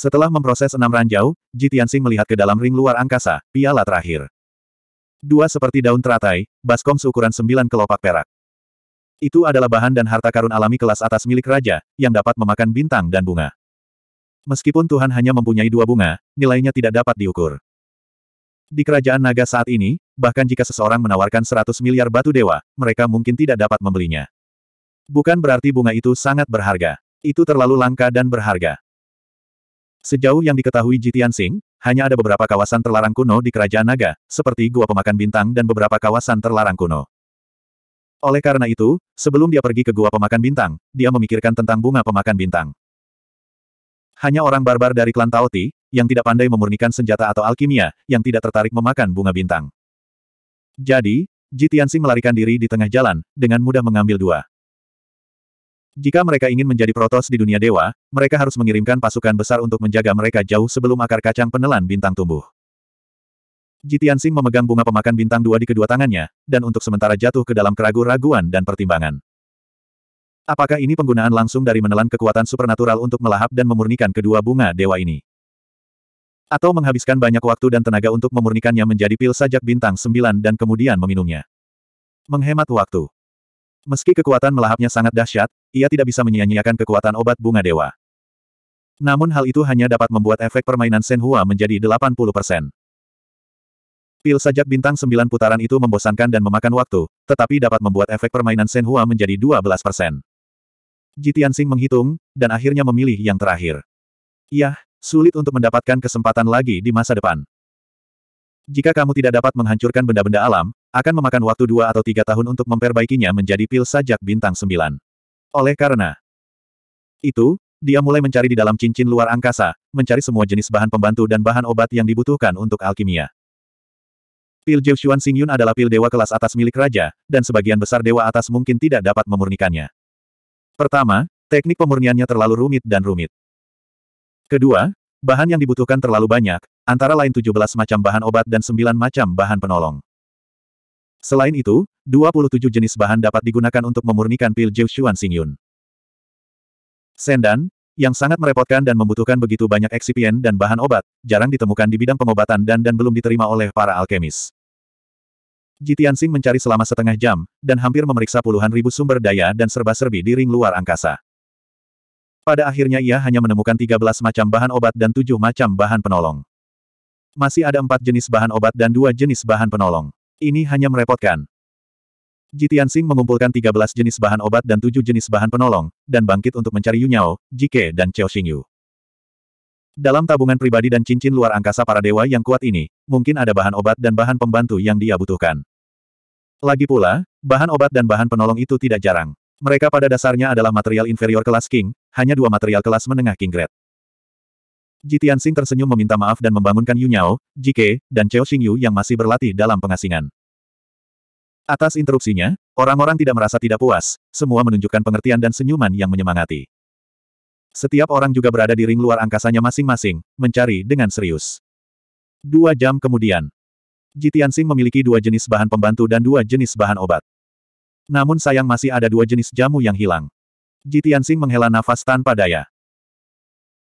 Setelah memproses enam ranjau, Ji Tianxing melihat ke dalam ring luar angkasa, piala terakhir. Dua seperti daun teratai, baskom seukuran sembilan kelopak perak. Itu adalah bahan dan harta karun alami kelas atas milik raja, yang dapat memakan bintang dan bunga. Meskipun Tuhan hanya mempunyai dua bunga, nilainya tidak dapat diukur. Di kerajaan naga saat ini, bahkan jika seseorang menawarkan seratus miliar batu dewa, mereka mungkin tidak dapat membelinya. Bukan berarti bunga itu sangat berharga. Itu terlalu langka dan berharga. Sejauh yang diketahui Ji Tianxing, hanya ada beberapa kawasan terlarang kuno di Kerajaan Naga, seperti Gua Pemakan Bintang dan beberapa kawasan terlarang kuno. Oleh karena itu, sebelum dia pergi ke Gua Pemakan Bintang, dia memikirkan tentang bunga pemakan bintang. Hanya orang barbar dari klan Taoti, yang tidak pandai memurnikan senjata atau alkimia, yang tidak tertarik memakan bunga bintang. Jadi, Ji Tianxing melarikan diri di tengah jalan, dengan mudah mengambil dua jika mereka ingin menjadi protos di dunia dewa, mereka harus mengirimkan pasukan besar untuk menjaga mereka jauh sebelum akar kacang penelan bintang tumbuh. Jitian Jitiansing memegang bunga pemakan bintang dua di kedua tangannya, dan untuk sementara jatuh ke dalam keraguan-raguan dan pertimbangan. Apakah ini penggunaan langsung dari menelan kekuatan supernatural untuk melahap dan memurnikan kedua bunga dewa ini? Atau menghabiskan banyak waktu dan tenaga untuk memurnikannya menjadi pil sajak bintang sembilan dan kemudian meminumnya? Menghemat waktu. Meski kekuatan melahapnya sangat dahsyat, ia tidak bisa menyia-nyiakan kekuatan obat bunga dewa. Namun hal itu hanya dapat membuat efek permainan Shen Hua menjadi 80%. Pil sajak bintang sembilan putaran itu membosankan dan memakan waktu, tetapi dapat membuat efek permainan Shen Hua menjadi 12%. Jitian Sing menghitung, dan akhirnya memilih yang terakhir. Yah, sulit untuk mendapatkan kesempatan lagi di masa depan. Jika kamu tidak dapat menghancurkan benda-benda alam, akan memakan waktu dua atau tiga tahun untuk memperbaikinya menjadi pil sajak bintang sembilan. Oleh karena itu, dia mulai mencari di dalam cincin luar angkasa, mencari semua jenis bahan pembantu dan bahan obat yang dibutuhkan untuk alkimia. Pil Jiuxuan Xingyun adalah pil dewa kelas atas milik raja, dan sebagian besar dewa atas mungkin tidak dapat memurnikannya. Pertama, teknik pemurniannya terlalu rumit dan rumit. Kedua, bahan yang dibutuhkan terlalu banyak, antara lain 17 macam bahan obat dan 9 macam bahan penolong. Selain itu, 27 jenis bahan dapat digunakan untuk memurnikan pil Jiu Xuan Xingyun. Sendan, yang sangat merepotkan dan membutuhkan begitu banyak eksipien dan bahan obat, jarang ditemukan di bidang pengobatan dan dan belum diterima oleh para alkemis. Jitian mencari selama setengah jam, dan hampir memeriksa puluhan ribu sumber daya dan serba-serbi di ring luar angkasa. Pada akhirnya ia hanya menemukan 13 macam bahan obat dan 7 macam bahan penolong. Masih ada empat jenis bahan obat dan dua jenis bahan penolong. Ini hanya merepotkan. Jitian Sing mengumpulkan 13 jenis bahan obat dan 7 jenis bahan penolong, dan bangkit untuk mencari Yunyao, Jike dan Cao Xingyu. Dalam tabungan pribadi dan cincin luar angkasa para dewa yang kuat ini, mungkin ada bahan obat dan bahan pembantu yang dia butuhkan. Lagi pula, bahan obat dan bahan penolong itu tidak jarang. Mereka pada dasarnya adalah material inferior kelas King, hanya dua material kelas menengah King Grade. Ji Tianxing tersenyum meminta maaf dan membangunkan Yu Nyao, Jike, dan Cheo Xingyu yang masih berlatih dalam pengasingan. Atas interupsinya, orang-orang tidak merasa tidak puas, semua menunjukkan pengertian dan senyuman yang menyemangati. Setiap orang juga berada di ring luar angkasanya masing-masing, mencari dengan serius. Dua jam kemudian, Ji Tianxing memiliki dua jenis bahan pembantu dan dua jenis bahan obat. Namun sayang masih ada dua jenis jamu yang hilang. Ji Tianxing menghela nafas tanpa daya.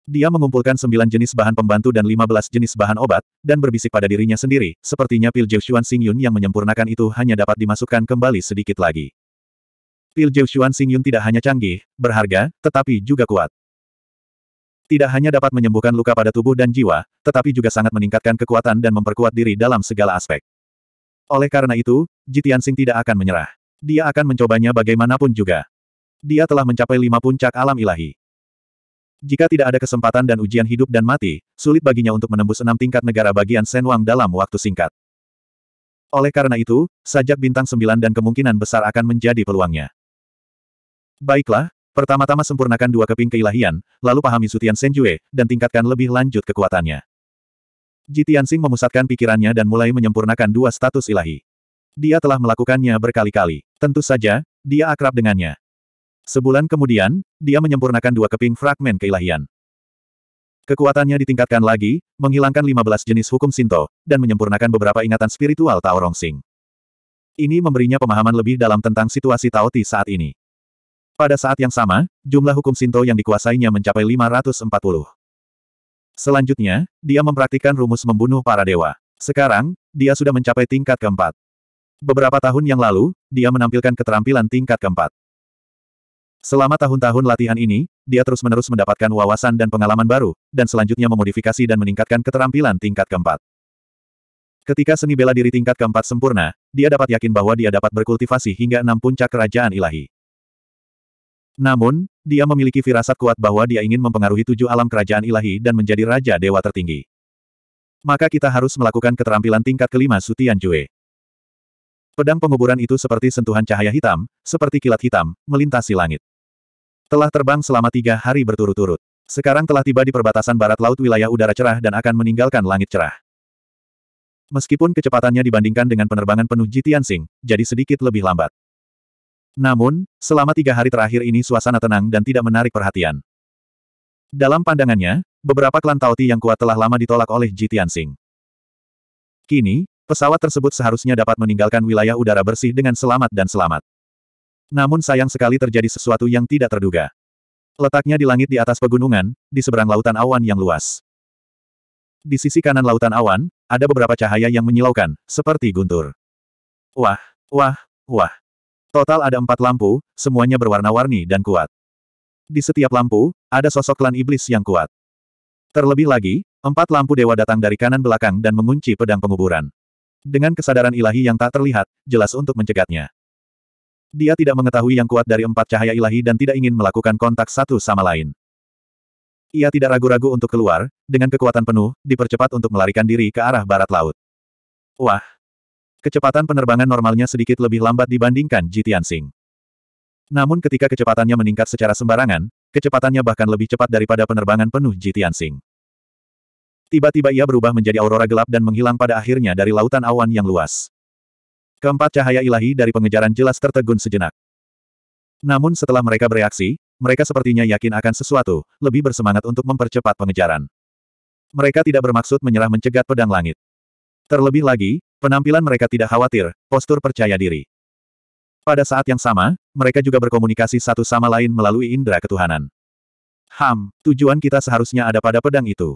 Dia mengumpulkan sembilan jenis bahan pembantu dan lima belas jenis bahan obat, dan berbisik pada dirinya sendiri, sepertinya pil Jiuxuan Xing Yun yang menyempurnakan itu hanya dapat dimasukkan kembali sedikit lagi. Pil Jiuxuan Xing Yun tidak hanya canggih, berharga, tetapi juga kuat. Tidak hanya dapat menyembuhkan luka pada tubuh dan jiwa, tetapi juga sangat meningkatkan kekuatan dan memperkuat diri dalam segala aspek. Oleh karena itu, Jitian Sing tidak akan menyerah. Dia akan mencobanya bagaimanapun juga. Dia telah mencapai lima puncak alam ilahi. Jika tidak ada kesempatan dan ujian hidup dan mati, sulit baginya untuk menembus enam tingkat negara bagian Senwang dalam waktu singkat. Oleh karena itu, sajak bintang sembilan dan kemungkinan besar akan menjadi peluangnya. Baiklah, pertama-tama sempurnakan dua keping keilahian, lalu pahami Sutian Senjue, dan tingkatkan lebih lanjut kekuatannya. Jitiansing memusatkan pikirannya dan mulai menyempurnakan dua status ilahi. Dia telah melakukannya berkali-kali. Tentu saja, dia akrab dengannya. Sebulan kemudian, dia menyempurnakan dua keping fragmen keilahian. Kekuatannya ditingkatkan lagi, menghilangkan 15 jenis hukum Sinto, dan menyempurnakan beberapa ingatan spiritual Tao Rongsing. Ini memberinya pemahaman lebih dalam tentang situasi Tao Ti saat ini. Pada saat yang sama, jumlah hukum Sinto yang dikuasainya mencapai 540. Selanjutnya, dia mempraktikkan rumus membunuh para dewa. Sekarang, dia sudah mencapai tingkat keempat. Beberapa tahun yang lalu, dia menampilkan keterampilan tingkat keempat. Selama tahun-tahun latihan ini, dia terus-menerus mendapatkan wawasan dan pengalaman baru, dan selanjutnya memodifikasi dan meningkatkan keterampilan tingkat keempat. Ketika seni bela diri tingkat keempat sempurna, dia dapat yakin bahwa dia dapat berkultivasi hingga enam puncak kerajaan ilahi. Namun, dia memiliki firasat kuat bahwa dia ingin mempengaruhi tujuh alam kerajaan ilahi dan menjadi raja dewa tertinggi. Maka kita harus melakukan keterampilan tingkat kelima Sutian Jue. Pedang penguburan itu seperti sentuhan cahaya hitam, seperti kilat hitam, melintasi langit. Telah terbang selama tiga hari berturut-turut. Sekarang telah tiba di perbatasan barat laut wilayah udara cerah dan akan meninggalkan langit cerah. Meskipun kecepatannya dibandingkan dengan penerbangan penuh Jitian Sing, jadi sedikit lebih lambat. Namun, selama tiga hari terakhir ini suasana tenang dan tidak menarik perhatian. Dalam pandangannya, beberapa klan Tauti yang kuat telah lama ditolak oleh Jitian Sing. Kini, pesawat tersebut seharusnya dapat meninggalkan wilayah udara bersih dengan selamat dan selamat. Namun sayang sekali terjadi sesuatu yang tidak terduga. Letaknya di langit di atas pegunungan, di seberang lautan awan yang luas. Di sisi kanan lautan awan, ada beberapa cahaya yang menyilaukan, seperti guntur. Wah, wah, wah. Total ada empat lampu, semuanya berwarna-warni dan kuat. Di setiap lampu, ada sosok klan iblis yang kuat. Terlebih lagi, empat lampu dewa datang dari kanan belakang dan mengunci pedang penguburan. Dengan kesadaran ilahi yang tak terlihat, jelas untuk mencegatnya. Dia tidak mengetahui yang kuat dari empat cahaya ilahi dan tidak ingin melakukan kontak satu sama lain. Ia tidak ragu-ragu untuk keluar, dengan kekuatan penuh, dipercepat untuk melarikan diri ke arah barat laut. Wah! Kecepatan penerbangan normalnya sedikit lebih lambat dibandingkan Jitian Sing. Namun ketika kecepatannya meningkat secara sembarangan, kecepatannya bahkan lebih cepat daripada penerbangan penuh Jitian Sing. Tiba-tiba ia berubah menjadi aurora gelap dan menghilang pada akhirnya dari lautan awan yang luas. Keempat cahaya ilahi dari pengejaran jelas tertegun sejenak. Namun setelah mereka bereaksi, mereka sepertinya yakin akan sesuatu, lebih bersemangat untuk mempercepat pengejaran. Mereka tidak bermaksud menyerah mencegat pedang langit. Terlebih lagi, penampilan mereka tidak khawatir, postur percaya diri. Pada saat yang sama, mereka juga berkomunikasi satu sama lain melalui indera ketuhanan. Ham, tujuan kita seharusnya ada pada pedang itu.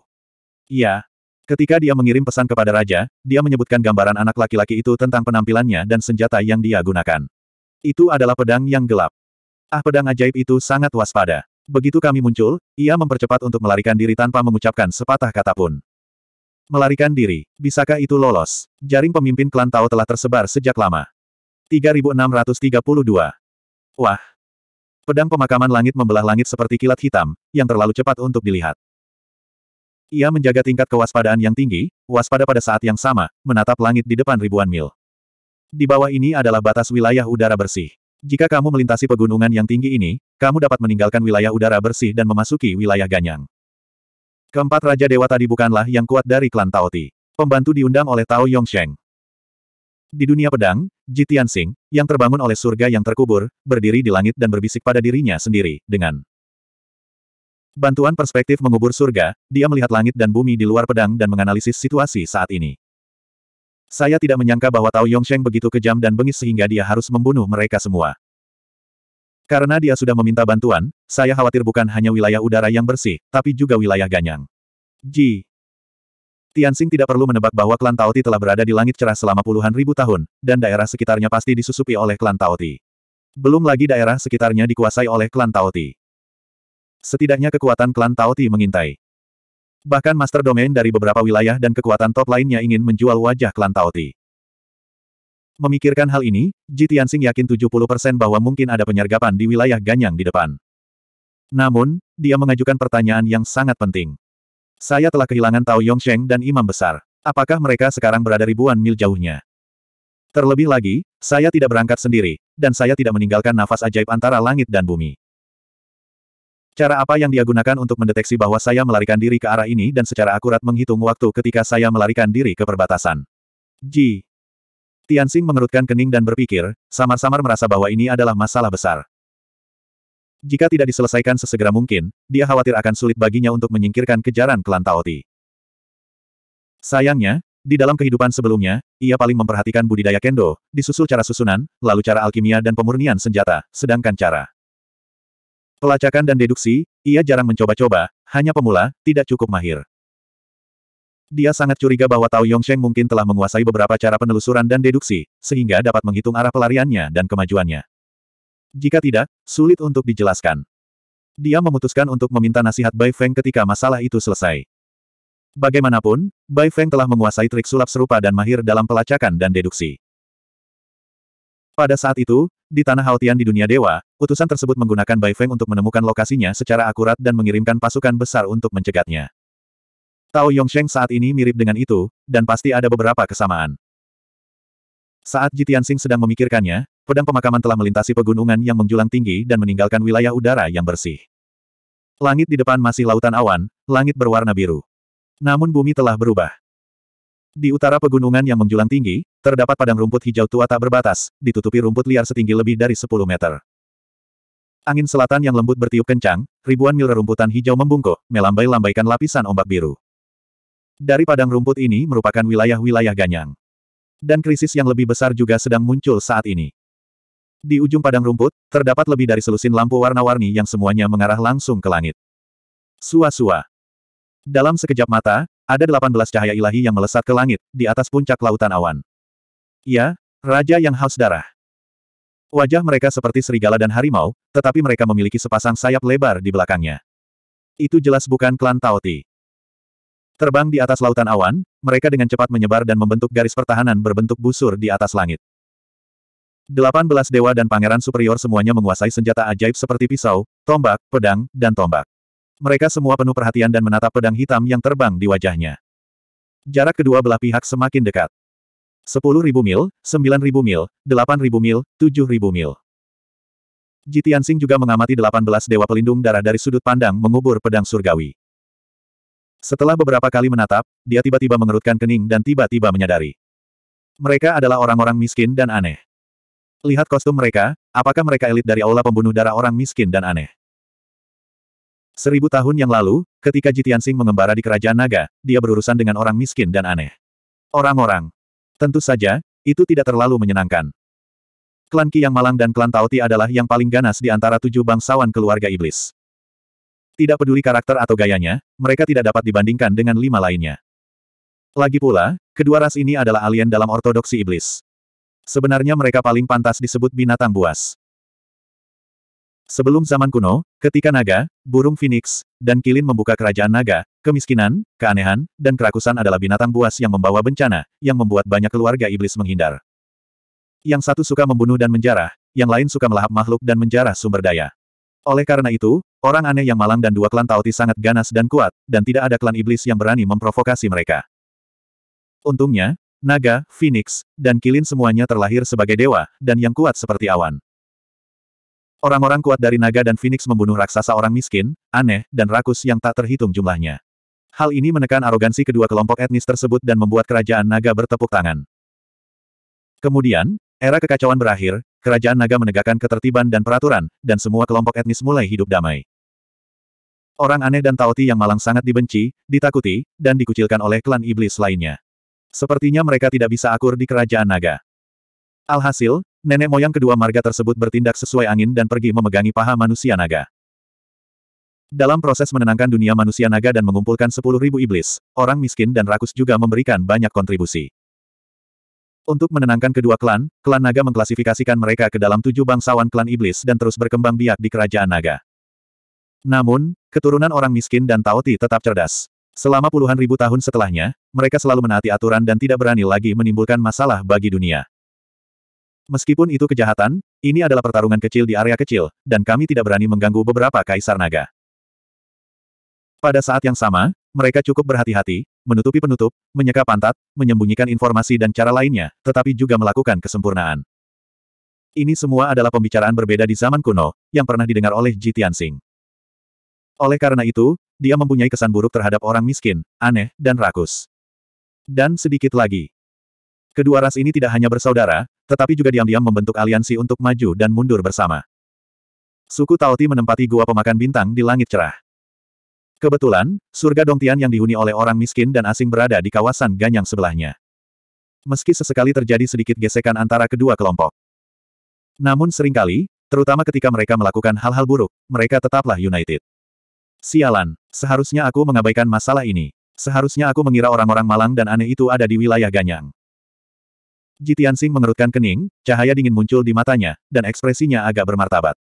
Iya, Ketika dia mengirim pesan kepada Raja, dia menyebutkan gambaran anak laki-laki itu tentang penampilannya dan senjata yang dia gunakan. Itu adalah pedang yang gelap. Ah pedang ajaib itu sangat waspada. Begitu kami muncul, ia mempercepat untuk melarikan diri tanpa mengucapkan sepatah kata pun. Melarikan diri, bisakah itu lolos? Jaring pemimpin klan Tao telah tersebar sejak lama. 3632. Wah! Pedang pemakaman langit membelah langit seperti kilat hitam, yang terlalu cepat untuk dilihat. Ia menjaga tingkat kewaspadaan yang tinggi, waspada pada saat yang sama, menatap langit di depan ribuan mil. Di bawah ini adalah batas wilayah udara bersih. Jika kamu melintasi pegunungan yang tinggi ini, kamu dapat meninggalkan wilayah udara bersih dan memasuki wilayah ganyang. Keempat Raja Dewa tadi bukanlah yang kuat dari klan Taoti. Pembantu diundang oleh Tao Yongsheng. Di dunia pedang, Ji Tianxing, yang terbangun oleh surga yang terkubur, berdiri di langit dan berbisik pada dirinya sendiri, dengan Bantuan perspektif mengubur surga, dia melihat langit dan bumi di luar pedang dan menganalisis situasi saat ini. Saya tidak menyangka bahwa Tao Yongsheng begitu kejam dan bengis sehingga dia harus membunuh mereka semua. Karena dia sudah meminta bantuan, saya khawatir bukan hanya wilayah udara yang bersih, tapi juga wilayah ganyang. Ji. Tianxing tidak perlu menebak bahwa klan Taoti telah berada di langit cerah selama puluhan ribu tahun, dan daerah sekitarnya pasti disusupi oleh klan Taoti. Belum lagi daerah sekitarnya dikuasai oleh klan Taoti. Setidaknya kekuatan klan Taoti mengintai. Bahkan master domain dari beberapa wilayah dan kekuatan top lainnya ingin menjual wajah klan Taoti. Memikirkan hal ini, Ji Tianxing yakin 70% bahwa mungkin ada penyergapan di wilayah Ganyang di depan. Namun, dia mengajukan pertanyaan yang sangat penting. Saya telah kehilangan Tao Yongsheng dan Imam Besar. Apakah mereka sekarang berada ribuan mil jauhnya? Terlebih lagi, saya tidak berangkat sendiri, dan saya tidak meninggalkan nafas ajaib antara langit dan bumi. Cara apa yang dia gunakan untuk mendeteksi bahwa saya melarikan diri ke arah ini dan secara akurat menghitung waktu ketika saya melarikan diri ke perbatasan. Ji. Tianxing mengerutkan kening dan berpikir, samar-samar merasa bahwa ini adalah masalah besar. Jika tidak diselesaikan sesegera mungkin, dia khawatir akan sulit baginya untuk menyingkirkan kejaran klan Taoti. Sayangnya, di dalam kehidupan sebelumnya, ia paling memperhatikan budidaya kendo, disusul cara susunan, lalu cara alkimia dan pemurnian senjata, sedangkan cara Pelacakan dan deduksi, ia jarang mencoba-coba, hanya pemula, tidak cukup mahir. Dia sangat curiga bahwa Tao Yongsheng mungkin telah menguasai beberapa cara penelusuran dan deduksi, sehingga dapat menghitung arah pelariannya dan kemajuannya. Jika tidak, sulit untuk dijelaskan. Dia memutuskan untuk meminta nasihat Bai Feng ketika masalah itu selesai. Bagaimanapun, Bai Feng telah menguasai trik sulap serupa dan mahir dalam pelacakan dan deduksi. Pada saat itu, di Tanah Haotian di dunia dewa, utusan tersebut menggunakan Bai Feng untuk menemukan lokasinya secara akurat dan mengirimkan pasukan besar untuk mencegatnya. Tao Yongsheng saat ini mirip dengan itu, dan pasti ada beberapa kesamaan. Saat Tianxing sedang memikirkannya, pedang pemakaman telah melintasi pegunungan yang menjulang tinggi dan meninggalkan wilayah udara yang bersih. Langit di depan masih lautan awan, langit berwarna biru. Namun bumi telah berubah. Di utara pegunungan yang menjulang tinggi, Terdapat padang rumput hijau tua tak berbatas, ditutupi rumput liar setinggi lebih dari 10 meter. Angin selatan yang lembut bertiup kencang, ribuan mil rerumputan hijau membungkuk, melambai-lambaikan lapisan ombak biru. Dari padang rumput ini merupakan wilayah-wilayah ganyang. Dan krisis yang lebih besar juga sedang muncul saat ini. Di ujung padang rumput, terdapat lebih dari selusin lampu warna-warni yang semuanya mengarah langsung ke langit. Sua-sua. Dalam sekejap mata, ada 18 cahaya ilahi yang melesat ke langit, di atas puncak lautan awan. Ya, Raja yang haus darah. Wajah mereka seperti serigala dan harimau, tetapi mereka memiliki sepasang sayap lebar di belakangnya. Itu jelas bukan klan Taoti. Terbang di atas lautan awan, mereka dengan cepat menyebar dan membentuk garis pertahanan berbentuk busur di atas langit. Delapan belas dewa dan pangeran superior semuanya menguasai senjata ajaib seperti pisau, tombak, pedang, dan tombak. Mereka semua penuh perhatian dan menatap pedang hitam yang terbang di wajahnya. Jarak kedua belah pihak semakin dekat. 10.000 mil, 9.000 mil, 8.000 mil, 7.000 mil. Jitiansing juga mengamati 18 dewa pelindung darah dari sudut pandang mengubur pedang surgawi. Setelah beberapa kali menatap, dia tiba-tiba mengerutkan kening dan tiba-tiba menyadari. Mereka adalah orang-orang miskin dan aneh. Lihat kostum mereka, apakah mereka elit dari aula pembunuh darah orang miskin dan aneh? Seribu tahun yang lalu, ketika Jitian mengembara di kerajaan naga, dia berurusan dengan orang miskin dan aneh. Orang-orang, Tentu saja, itu tidak terlalu menyenangkan. Klan Ki yang malang dan klan Tauti adalah yang paling ganas di antara tujuh bangsawan keluarga iblis. Tidak peduli karakter atau gayanya, mereka tidak dapat dibandingkan dengan lima lainnya. Lagi pula, kedua ras ini adalah alien dalam ortodoksi iblis. Sebenarnya mereka paling pantas disebut binatang buas. Sebelum zaman kuno, ketika naga, burung phoenix, dan kilin membuka kerajaan naga, kemiskinan, keanehan, dan kerakusan adalah binatang buas yang membawa bencana, yang membuat banyak keluarga iblis menghindar. Yang satu suka membunuh dan menjarah, yang lain suka melahap makhluk dan menjarah sumber daya. Oleh karena itu, orang aneh yang malang dan dua klan Tauti sangat ganas dan kuat, dan tidak ada klan iblis yang berani memprovokasi mereka. Untungnya, naga, phoenix, dan kilin semuanya terlahir sebagai dewa, dan yang kuat seperti awan. Orang-orang kuat dari naga dan Phoenix membunuh raksasa orang miskin, aneh, dan rakus yang tak terhitung jumlahnya. Hal ini menekan arogansi kedua kelompok etnis tersebut dan membuat kerajaan naga bertepuk tangan. Kemudian, era kekacauan berakhir, kerajaan naga menegakkan ketertiban dan peraturan, dan semua kelompok etnis mulai hidup damai. Orang aneh dan Taoti yang malang sangat dibenci, ditakuti, dan dikucilkan oleh klan iblis lainnya. Sepertinya mereka tidak bisa akur di kerajaan naga. Alhasil, Nenek moyang kedua marga tersebut bertindak sesuai angin dan pergi memegangi paha manusia naga. Dalam proses menenangkan dunia manusia naga dan mengumpulkan sepuluh ribu iblis, orang miskin dan rakus juga memberikan banyak kontribusi. Untuk menenangkan kedua klan, klan naga mengklasifikasikan mereka ke dalam tujuh bangsawan klan iblis dan terus berkembang biak di kerajaan naga. Namun, keturunan orang miskin dan Taoti tetap cerdas. Selama puluhan ribu tahun setelahnya, mereka selalu menaati aturan dan tidak berani lagi menimbulkan masalah bagi dunia. Meskipun itu kejahatan, ini adalah pertarungan kecil di area kecil, dan kami tidak berani mengganggu beberapa kaisar naga. Pada saat yang sama, mereka cukup berhati-hati, menutupi penutup, menyeka pantat, menyembunyikan informasi dan cara lainnya, tetapi juga melakukan kesempurnaan. Ini semua adalah pembicaraan berbeda di zaman kuno, yang pernah didengar oleh Ji Tianxing. Oleh karena itu, dia mempunyai kesan buruk terhadap orang miskin, aneh, dan rakus. Dan sedikit lagi. Kedua ras ini tidak hanya bersaudara, tetapi juga diam-diam membentuk aliansi untuk maju dan mundur bersama. Suku Taoti menempati gua pemakan bintang di langit cerah. Kebetulan, surga Dongtian yang dihuni oleh orang miskin dan asing berada di kawasan ganyang sebelahnya. Meski sesekali terjadi sedikit gesekan antara kedua kelompok. Namun seringkali, terutama ketika mereka melakukan hal-hal buruk, mereka tetaplah united. Sialan, seharusnya aku mengabaikan masalah ini. Seharusnya aku mengira orang-orang malang dan aneh itu ada di wilayah Ganyang. Jitian Sing mengerutkan kening, cahaya dingin muncul di matanya, dan ekspresinya agak bermartabat.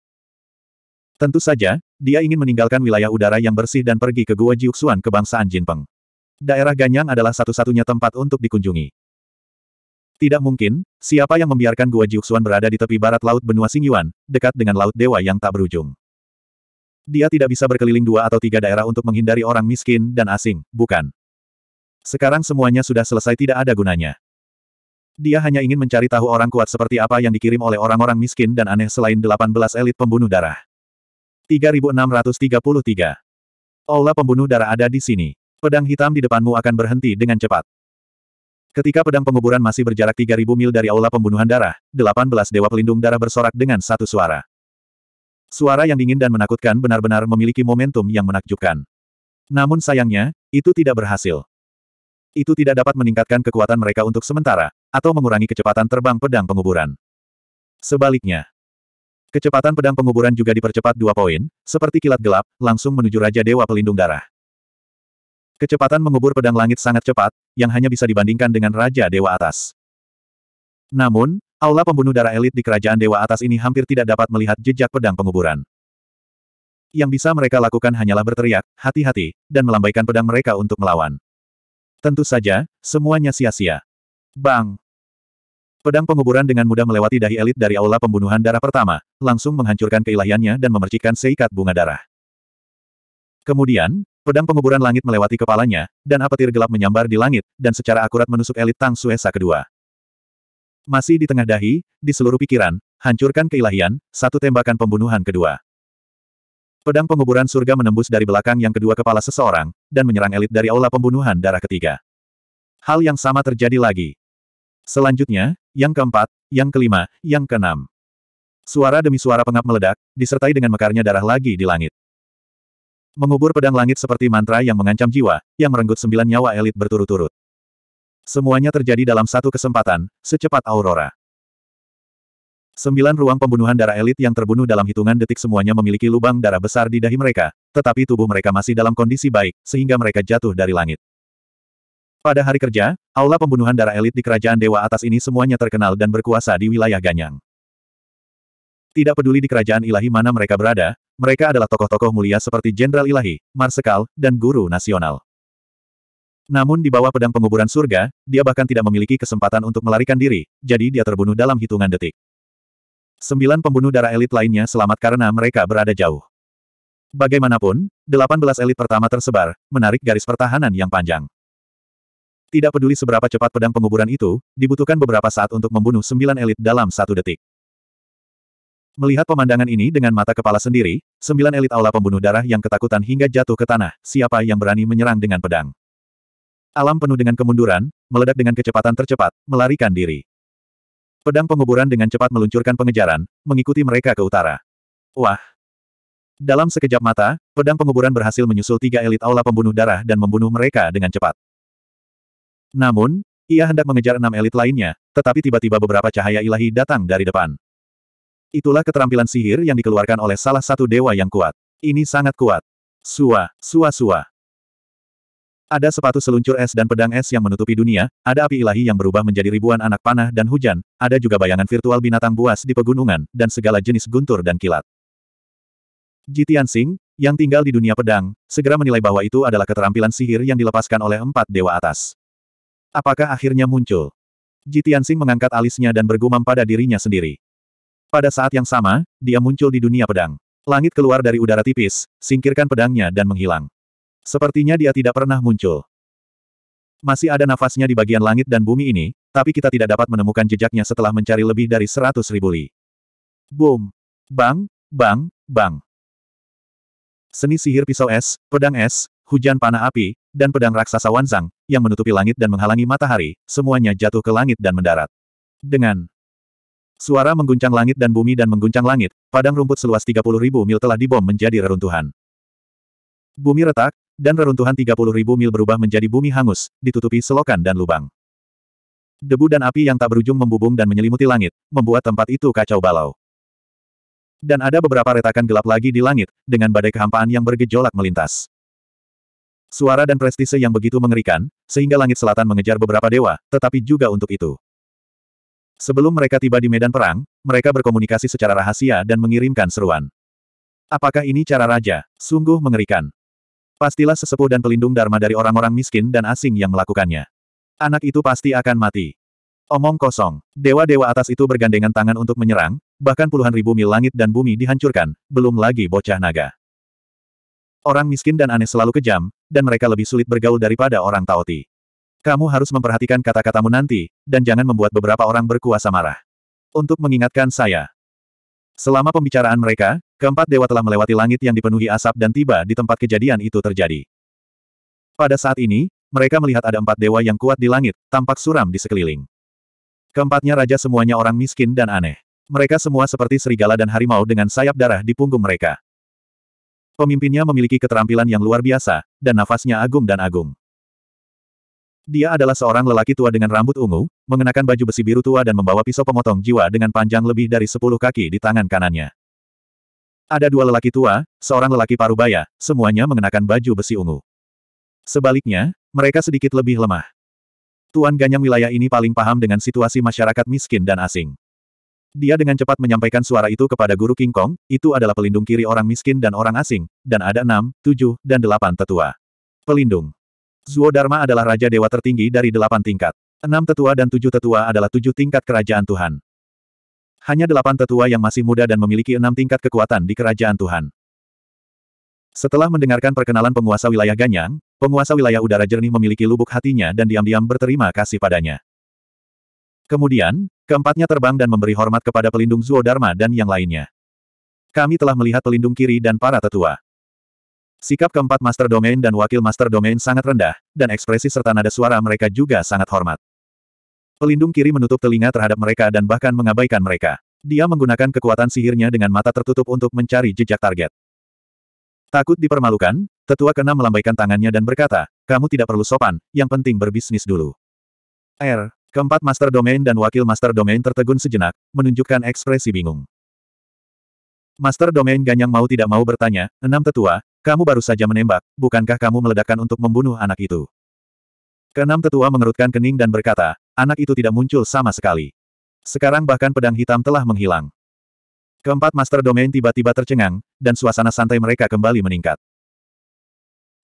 Tentu saja, dia ingin meninggalkan wilayah udara yang bersih dan pergi ke Gua Jiuxuan kebangsaan Jinpeng. Daerah Ganyang adalah satu-satunya tempat untuk dikunjungi. Tidak mungkin, siapa yang membiarkan Gua Jiuxuan berada di tepi barat laut benua Singyuan, dekat dengan Laut Dewa yang tak berujung. Dia tidak bisa berkeliling dua atau tiga daerah untuk menghindari orang miskin dan asing, bukan? Sekarang semuanya sudah selesai tidak ada gunanya. Dia hanya ingin mencari tahu orang kuat seperti apa yang dikirim oleh orang-orang miskin dan aneh selain 18 elit pembunuh darah. 3633 Aula pembunuh darah ada di sini. Pedang hitam di depanmu akan berhenti dengan cepat. Ketika pedang penguburan masih berjarak 3000 mil dari aula pembunuhan darah, 18 dewa pelindung darah bersorak dengan satu suara. Suara yang dingin dan menakutkan benar-benar memiliki momentum yang menakjubkan. Namun sayangnya, itu tidak berhasil. Itu tidak dapat meningkatkan kekuatan mereka untuk sementara, atau mengurangi kecepatan terbang pedang penguburan. Sebaliknya, kecepatan pedang penguburan juga dipercepat dua poin, seperti kilat gelap, langsung menuju Raja Dewa Pelindung Darah. Kecepatan mengubur pedang langit sangat cepat, yang hanya bisa dibandingkan dengan Raja Dewa Atas. Namun, aula pembunuh darah elit di Kerajaan Dewa Atas ini hampir tidak dapat melihat jejak pedang penguburan. Yang bisa mereka lakukan hanyalah berteriak, hati-hati, dan melambaikan pedang mereka untuk melawan. Tentu saja, semuanya sia-sia. Bang! Pedang penguburan dengan mudah melewati dahi elit dari aula pembunuhan darah pertama, langsung menghancurkan keilahiannya dan memercikkan seikat bunga darah. Kemudian, pedang penguburan langit melewati kepalanya, dan apetir gelap menyambar di langit, dan secara akurat menusuk elit Tang Suesa kedua. Masih di tengah dahi, di seluruh pikiran, hancurkan keilahian, satu tembakan pembunuhan kedua. Pedang penguburan surga menembus dari belakang yang kedua kepala seseorang, dan menyerang elit dari aula pembunuhan darah ketiga. Hal yang sama terjadi lagi. Selanjutnya, yang keempat, yang kelima, yang keenam. Suara demi suara pengap meledak, disertai dengan mekarnya darah lagi di langit. Mengubur pedang langit seperti mantra yang mengancam jiwa, yang merenggut sembilan nyawa elit berturut-turut. Semuanya terjadi dalam satu kesempatan, secepat aurora. Sembilan ruang pembunuhan darah elit yang terbunuh dalam hitungan detik semuanya memiliki lubang darah besar di dahi mereka, tetapi tubuh mereka masih dalam kondisi baik, sehingga mereka jatuh dari langit. Pada hari kerja, aula pembunuhan darah elit di kerajaan dewa atas ini semuanya terkenal dan berkuasa di wilayah Ganyang. Tidak peduli di kerajaan ilahi mana mereka berada, mereka adalah tokoh-tokoh mulia seperti Jenderal Ilahi, Marsekal, dan Guru Nasional. Namun di bawah pedang penguburan surga, dia bahkan tidak memiliki kesempatan untuk melarikan diri, jadi dia terbunuh dalam hitungan detik. Sembilan pembunuh darah elit lainnya selamat karena mereka berada jauh. Bagaimanapun, delapan belas elit pertama tersebar, menarik garis pertahanan yang panjang. Tidak peduli seberapa cepat pedang penguburan itu, dibutuhkan beberapa saat untuk membunuh sembilan elit dalam satu detik. Melihat pemandangan ini dengan mata kepala sendiri, sembilan elit aula pembunuh darah yang ketakutan hingga jatuh ke tanah, siapa yang berani menyerang dengan pedang. Alam penuh dengan kemunduran, meledak dengan kecepatan tercepat, melarikan diri. Pedang penguburan dengan cepat meluncurkan pengejaran, mengikuti mereka ke utara. Wah! Dalam sekejap mata, pedang penguburan berhasil menyusul tiga elit aula pembunuh darah dan membunuh mereka dengan cepat. Namun, ia hendak mengejar enam elit lainnya, tetapi tiba-tiba beberapa cahaya ilahi datang dari depan. Itulah keterampilan sihir yang dikeluarkan oleh salah satu dewa yang kuat. Ini sangat kuat. Sua, sua sua. Ada sepatu seluncur es dan pedang es yang menutupi dunia, ada api ilahi yang berubah menjadi ribuan anak panah dan hujan, ada juga bayangan virtual binatang buas di pegunungan, dan segala jenis guntur dan kilat. Jitian Singh yang tinggal di dunia pedang, segera menilai bahwa itu adalah keterampilan sihir yang dilepaskan oleh empat dewa atas. Apakah akhirnya muncul? Jitian Singh mengangkat alisnya dan bergumam pada dirinya sendiri. Pada saat yang sama, dia muncul di dunia pedang. Langit keluar dari udara tipis, singkirkan pedangnya dan menghilang. Sepertinya dia tidak pernah muncul. Masih ada nafasnya di bagian langit dan bumi ini, tapi kita tidak dapat menemukan jejaknya setelah mencari lebih dari seratus ribu li. Boom! Bang, bang, bang. Seni sihir pisau es, pedang es, hujan panah api, dan pedang raksasa Wanzang, yang menutupi langit dan menghalangi matahari, semuanya jatuh ke langit dan mendarat. Dengan suara mengguncang langit dan bumi dan mengguncang langit, padang rumput seluas 30.000 mil telah dibom menjadi reruntuhan. Bumi retak, dan reruntuhan 30.000 mil berubah menjadi bumi hangus, ditutupi selokan dan lubang. Debu dan api yang tak berujung membubung dan menyelimuti langit, membuat tempat itu kacau balau. Dan ada beberapa retakan gelap lagi di langit, dengan badai kehampaan yang bergejolak melintas. Suara dan prestise yang begitu mengerikan, sehingga langit selatan mengejar beberapa dewa, tetapi juga untuk itu. Sebelum mereka tiba di medan perang, mereka berkomunikasi secara rahasia dan mengirimkan seruan. Apakah ini cara raja? Sungguh mengerikan. Pastilah sesepuh dan pelindung Dharma dari orang-orang miskin dan asing yang melakukannya. Anak itu pasti akan mati. Omong kosong. Dewa-dewa atas itu bergandengan tangan untuk menyerang, bahkan puluhan ribu mil langit dan bumi dihancurkan, belum lagi bocah naga. Orang miskin dan aneh selalu kejam, dan mereka lebih sulit bergaul daripada orang Taoti. Kamu harus memperhatikan kata-katamu nanti, dan jangan membuat beberapa orang berkuasa marah. Untuk mengingatkan saya. Selama pembicaraan mereka, Keempat dewa telah melewati langit yang dipenuhi asap dan tiba di tempat kejadian itu terjadi. Pada saat ini, mereka melihat ada empat dewa yang kuat di langit, tampak suram di sekeliling. Keempatnya raja semuanya orang miskin dan aneh. Mereka semua seperti serigala dan harimau dengan sayap darah di punggung mereka. Pemimpinnya memiliki keterampilan yang luar biasa, dan nafasnya agung dan agung. Dia adalah seorang lelaki tua dengan rambut ungu, mengenakan baju besi biru tua dan membawa pisau pemotong jiwa dengan panjang lebih dari sepuluh kaki di tangan kanannya. Ada dua lelaki tua, seorang lelaki parubaya, semuanya mengenakan baju besi ungu. Sebaliknya, mereka sedikit lebih lemah. Tuan Ganyang wilayah ini paling paham dengan situasi masyarakat miskin dan asing. Dia dengan cepat menyampaikan suara itu kepada Guru King Kong, itu adalah pelindung kiri orang miskin dan orang asing, dan ada enam, tujuh, dan delapan tetua. Pelindung. Zuo Dharma adalah raja dewa tertinggi dari delapan tingkat. Enam tetua dan tujuh tetua adalah tujuh tingkat kerajaan Tuhan. Hanya delapan tetua yang masih muda dan memiliki enam tingkat kekuatan di kerajaan Tuhan. Setelah mendengarkan perkenalan penguasa wilayah Ganyang, penguasa wilayah udara jernih memiliki lubuk hatinya dan diam-diam berterima kasih padanya. Kemudian, keempatnya terbang dan memberi hormat kepada pelindung Zuo Dharma dan yang lainnya. Kami telah melihat pelindung kiri dan para tetua. Sikap keempat Master Domain dan Wakil Master Domain sangat rendah, dan ekspresi serta nada suara mereka juga sangat hormat. Pelindung kiri menutup telinga terhadap mereka dan bahkan mengabaikan mereka. Dia menggunakan kekuatan sihirnya dengan mata tertutup untuk mencari jejak target. Takut dipermalukan, tetua kena melambaikan tangannya dan berkata, kamu tidak perlu sopan, yang penting berbisnis dulu. R. Keempat Master Domain dan Wakil Master Domain tertegun sejenak, menunjukkan ekspresi bingung. Master Domain Ganyang mau tidak mau bertanya, enam tetua, kamu baru saja menembak, bukankah kamu meledakkan untuk membunuh anak itu? Keenam tetua mengerutkan kening dan berkata, anak itu tidak muncul sama sekali. Sekarang bahkan pedang hitam telah menghilang. Keempat Master Domain tiba-tiba tercengang, dan suasana santai mereka kembali meningkat.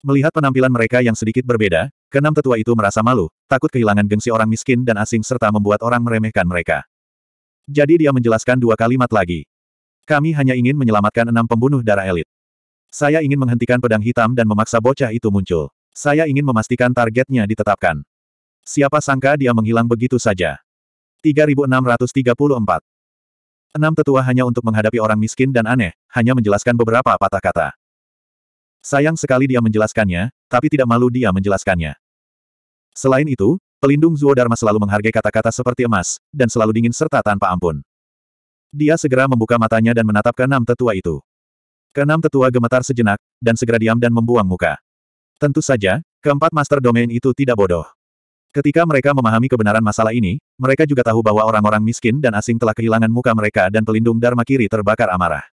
Melihat penampilan mereka yang sedikit berbeda, keenam tetua itu merasa malu, takut kehilangan gengsi orang miskin dan asing serta membuat orang meremehkan mereka. Jadi dia menjelaskan dua kalimat lagi. Kami hanya ingin menyelamatkan enam pembunuh darah elit. Saya ingin menghentikan pedang hitam dan memaksa bocah itu muncul. Saya ingin memastikan targetnya ditetapkan. Siapa sangka dia menghilang begitu saja. 3634 Enam tetua hanya untuk menghadapi orang miskin dan aneh, hanya menjelaskan beberapa patah kata. Sayang sekali dia menjelaskannya, tapi tidak malu dia menjelaskannya. Selain itu, pelindung Zuo Dharma selalu menghargai kata-kata seperti emas, dan selalu dingin serta tanpa ampun. Dia segera membuka matanya dan menatap ke enam tetua itu. Keenam tetua gemetar sejenak, dan segera diam dan membuang muka. Tentu saja, keempat master domain itu tidak bodoh. Ketika mereka memahami kebenaran masalah ini, mereka juga tahu bahwa orang-orang miskin dan asing telah kehilangan muka mereka dan pelindung Dharma Kiri terbakar amarah.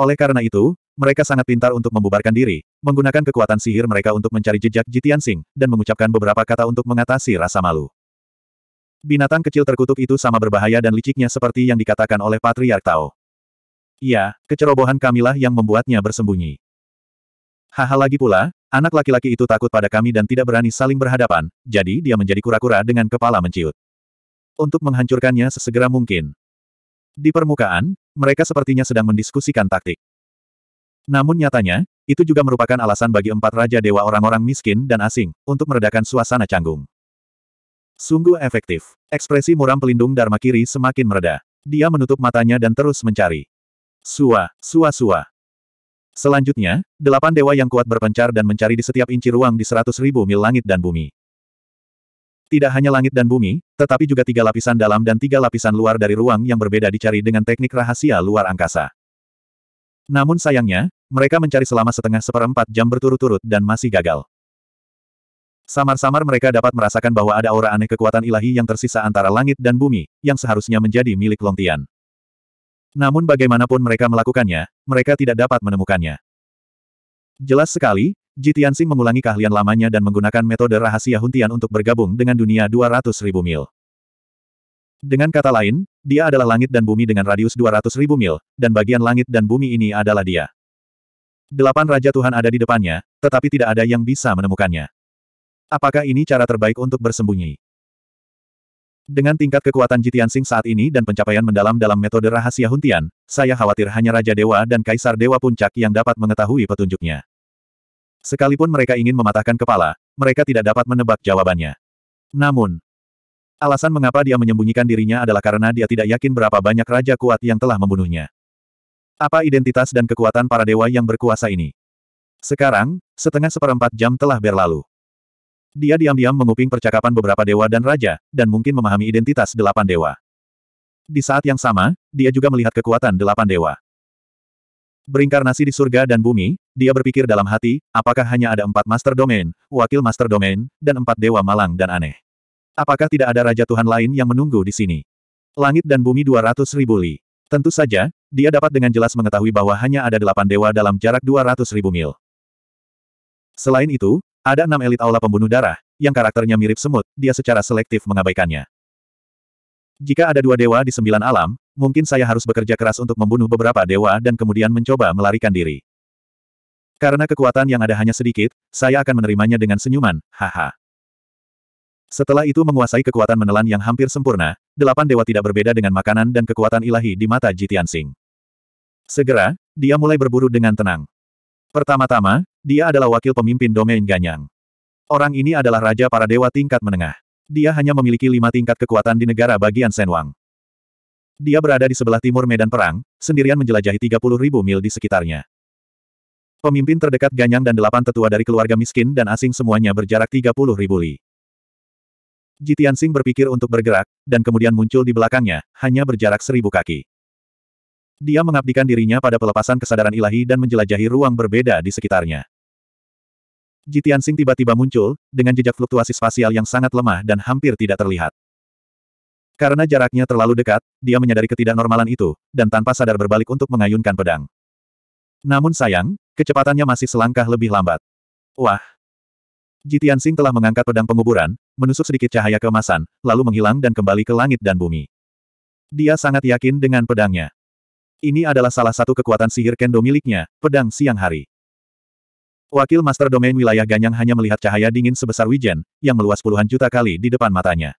Oleh karena itu, mereka sangat pintar untuk membubarkan diri, menggunakan kekuatan sihir mereka untuk mencari jejak Jitian Sing, dan mengucapkan beberapa kata untuk mengatasi rasa malu. Binatang kecil terkutuk itu sama berbahaya dan liciknya seperti yang dikatakan oleh Patriark Tao. Ya, kecerobohan kamilah yang membuatnya bersembunyi. Haha lagi pula, anak laki-laki itu takut pada kami dan tidak berani saling berhadapan, jadi dia menjadi kura-kura dengan kepala menciut. Untuk menghancurkannya sesegera mungkin. Di permukaan, mereka sepertinya sedang mendiskusikan taktik. Namun nyatanya, itu juga merupakan alasan bagi empat raja dewa orang-orang miskin dan asing, untuk meredakan suasana canggung. Sungguh efektif. Ekspresi muram pelindung Dharma Kiri semakin mereda. Dia menutup matanya dan terus mencari. Sua, sua sua. Selanjutnya, delapan dewa yang kuat berpencar dan mencari di setiap inci ruang di seratus ribu mil langit dan bumi. Tidak hanya langit dan bumi, tetapi juga tiga lapisan dalam dan tiga lapisan luar dari ruang yang berbeda dicari dengan teknik rahasia luar angkasa. Namun sayangnya, mereka mencari selama setengah seperempat jam berturut-turut dan masih gagal. Samar-samar mereka dapat merasakan bahwa ada aura aneh kekuatan ilahi yang tersisa antara langit dan bumi, yang seharusnya menjadi milik Longtian. Namun bagaimanapun mereka melakukannya, mereka tidak dapat menemukannya. Jelas sekali, Jitiansing mengulangi keahlian lamanya dan menggunakan metode rahasia Huntian untuk bergabung dengan dunia 200 ribu mil. Dengan kata lain, dia adalah langit dan bumi dengan radius 200 ribu mil, dan bagian langit dan bumi ini adalah dia. Delapan Raja Tuhan ada di depannya, tetapi tidak ada yang bisa menemukannya. Apakah ini cara terbaik untuk bersembunyi? Dengan tingkat kekuatan Jitian Sing saat ini dan pencapaian mendalam dalam metode rahasia Huntian, saya khawatir hanya Raja Dewa dan Kaisar Dewa Puncak yang dapat mengetahui petunjuknya. Sekalipun mereka ingin mematahkan kepala, mereka tidak dapat menebak jawabannya. Namun, alasan mengapa dia menyembunyikan dirinya adalah karena dia tidak yakin berapa banyak Raja Kuat yang telah membunuhnya. Apa identitas dan kekuatan para dewa yang berkuasa ini? Sekarang, setengah seperempat jam telah berlalu. Dia diam-diam menguping percakapan beberapa dewa dan raja, dan mungkin memahami identitas delapan dewa. Di saat yang sama, dia juga melihat kekuatan delapan dewa. Berinkarnasi di surga dan bumi, dia berpikir dalam hati, apakah hanya ada empat master domain, wakil master domain, dan empat dewa malang dan aneh. Apakah tidak ada Raja Tuhan lain yang menunggu di sini? Langit dan bumi 200 ribu li. Tentu saja, dia dapat dengan jelas mengetahui bahwa hanya ada delapan dewa dalam jarak 200 ribu mil. Selain itu, ada enam elit aula pembunuh darah, yang karakternya mirip semut, dia secara selektif mengabaikannya. Jika ada dua dewa di sembilan alam, mungkin saya harus bekerja keras untuk membunuh beberapa dewa dan kemudian mencoba melarikan diri. Karena kekuatan yang ada hanya sedikit, saya akan menerimanya dengan senyuman, haha. Setelah itu menguasai kekuatan menelan yang hampir sempurna, delapan dewa tidak berbeda dengan makanan dan kekuatan ilahi di mata Jitian Sing. Segera, dia mulai berburu dengan tenang. Pertama-tama, dia adalah wakil pemimpin domain Ganyang. Orang ini adalah raja para dewa tingkat menengah. Dia hanya memiliki lima tingkat kekuatan di negara bagian Senwang. Dia berada di sebelah timur medan perang, sendirian menjelajahi 30 ribu mil di sekitarnya. Pemimpin terdekat Ganyang dan delapan tetua dari keluarga miskin dan asing semuanya berjarak 30 ribu li. Jitian Sing berpikir untuk bergerak, dan kemudian muncul di belakangnya, hanya berjarak seribu kaki. Dia mengabdikan dirinya pada pelepasan kesadaran ilahi dan menjelajahi ruang berbeda di sekitarnya. Jitian Sing tiba-tiba muncul, dengan jejak fluktuasi spasial yang sangat lemah dan hampir tidak terlihat. Karena jaraknya terlalu dekat, dia menyadari ketidaknormalan itu, dan tanpa sadar berbalik untuk mengayunkan pedang. Namun sayang, kecepatannya masih selangkah lebih lambat. Wah! Jitian Sing telah mengangkat pedang penguburan, menusuk sedikit cahaya keemasan, lalu menghilang dan kembali ke langit dan bumi. Dia sangat yakin dengan pedangnya. Ini adalah salah satu kekuatan sihir kendo miliknya, pedang siang hari. Wakil Master Domain wilayah Ganyang hanya melihat cahaya dingin sebesar wijen, yang meluas puluhan juta kali di depan matanya.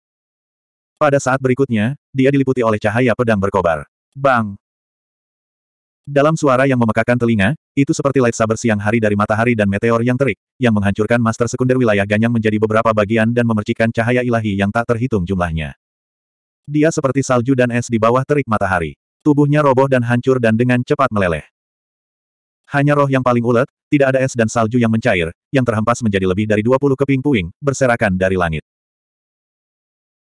Pada saat berikutnya, dia diliputi oleh cahaya pedang berkobar. Bang! Dalam suara yang memekakan telinga, itu seperti lightsaber siang hari dari matahari dan meteor yang terik, yang menghancurkan master sekunder wilayah Ganyang menjadi beberapa bagian dan memercikan cahaya ilahi yang tak terhitung jumlahnya. Dia seperti salju dan es di bawah terik matahari. Tubuhnya roboh dan hancur dan dengan cepat meleleh. Hanya roh yang paling ulet, tidak ada es dan salju yang mencair, yang terhempas menjadi lebih dari 20 keping puing, berserakan dari langit.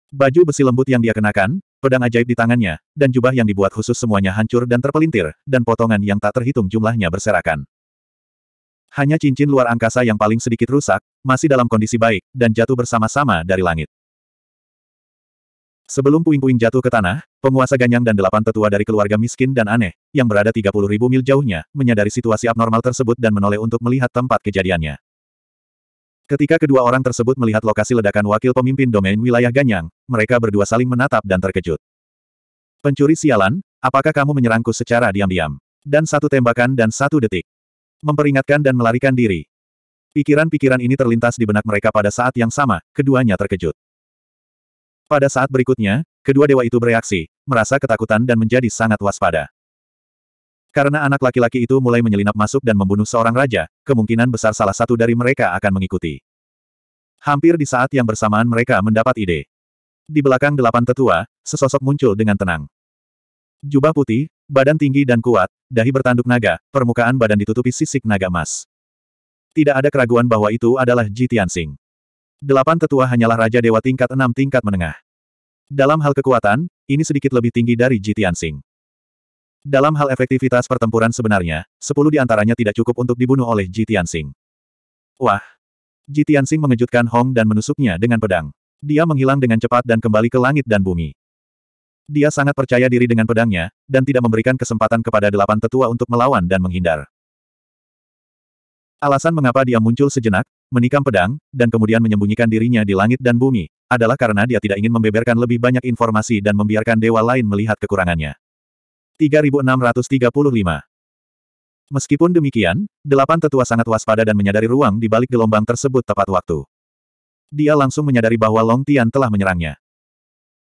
Baju besi lembut yang dia kenakan, pedang ajaib di tangannya, dan jubah yang dibuat khusus semuanya hancur dan terpelintir, dan potongan yang tak terhitung jumlahnya berserakan. Hanya cincin luar angkasa yang paling sedikit rusak, masih dalam kondisi baik, dan jatuh bersama-sama dari langit. Sebelum puing-puing jatuh ke tanah, penguasa Ganyang dan delapan tetua dari keluarga miskin dan aneh, yang berada 30 ribu mil jauhnya, menyadari situasi abnormal tersebut dan menoleh untuk melihat tempat kejadiannya. Ketika kedua orang tersebut melihat lokasi ledakan wakil pemimpin domain wilayah Ganyang, mereka berdua saling menatap dan terkejut. Pencuri sialan, apakah kamu menyerangku secara diam-diam? Dan satu tembakan dan satu detik. Memperingatkan dan melarikan diri. Pikiran-pikiran ini terlintas di benak mereka pada saat yang sama, keduanya terkejut. Pada saat berikutnya, kedua dewa itu bereaksi, merasa ketakutan dan menjadi sangat waspada. Karena anak laki-laki itu mulai menyelinap masuk dan membunuh seorang raja, kemungkinan besar salah satu dari mereka akan mengikuti. Hampir di saat yang bersamaan mereka mendapat ide. Di belakang delapan tetua, sesosok muncul dengan tenang. Jubah putih, badan tinggi dan kuat, dahi bertanduk naga, permukaan badan ditutupi sisik naga emas. Tidak ada keraguan bahwa itu adalah Ji Tianxing. Delapan tetua hanyalah raja dewa tingkat enam tingkat menengah. Dalam hal kekuatan, ini sedikit lebih tinggi dari Jitian Sing. Dalam hal efektivitas pertempuran sebenarnya, sepuluh di antaranya tidak cukup untuk dibunuh oleh Jitian Sing. Wah! Jitian Sing mengejutkan Hong dan menusuknya dengan pedang. Dia menghilang dengan cepat dan kembali ke langit dan bumi. Dia sangat percaya diri dengan pedangnya, dan tidak memberikan kesempatan kepada delapan tetua untuk melawan dan menghindar. Alasan mengapa dia muncul sejenak, menikam pedang, dan kemudian menyembunyikan dirinya di langit dan bumi, adalah karena dia tidak ingin membeberkan lebih banyak informasi dan membiarkan dewa lain melihat kekurangannya. 3635 Meskipun demikian, delapan tetua sangat waspada dan menyadari ruang di balik gelombang tersebut tepat waktu. Dia langsung menyadari bahwa Long Tian telah menyerangnya.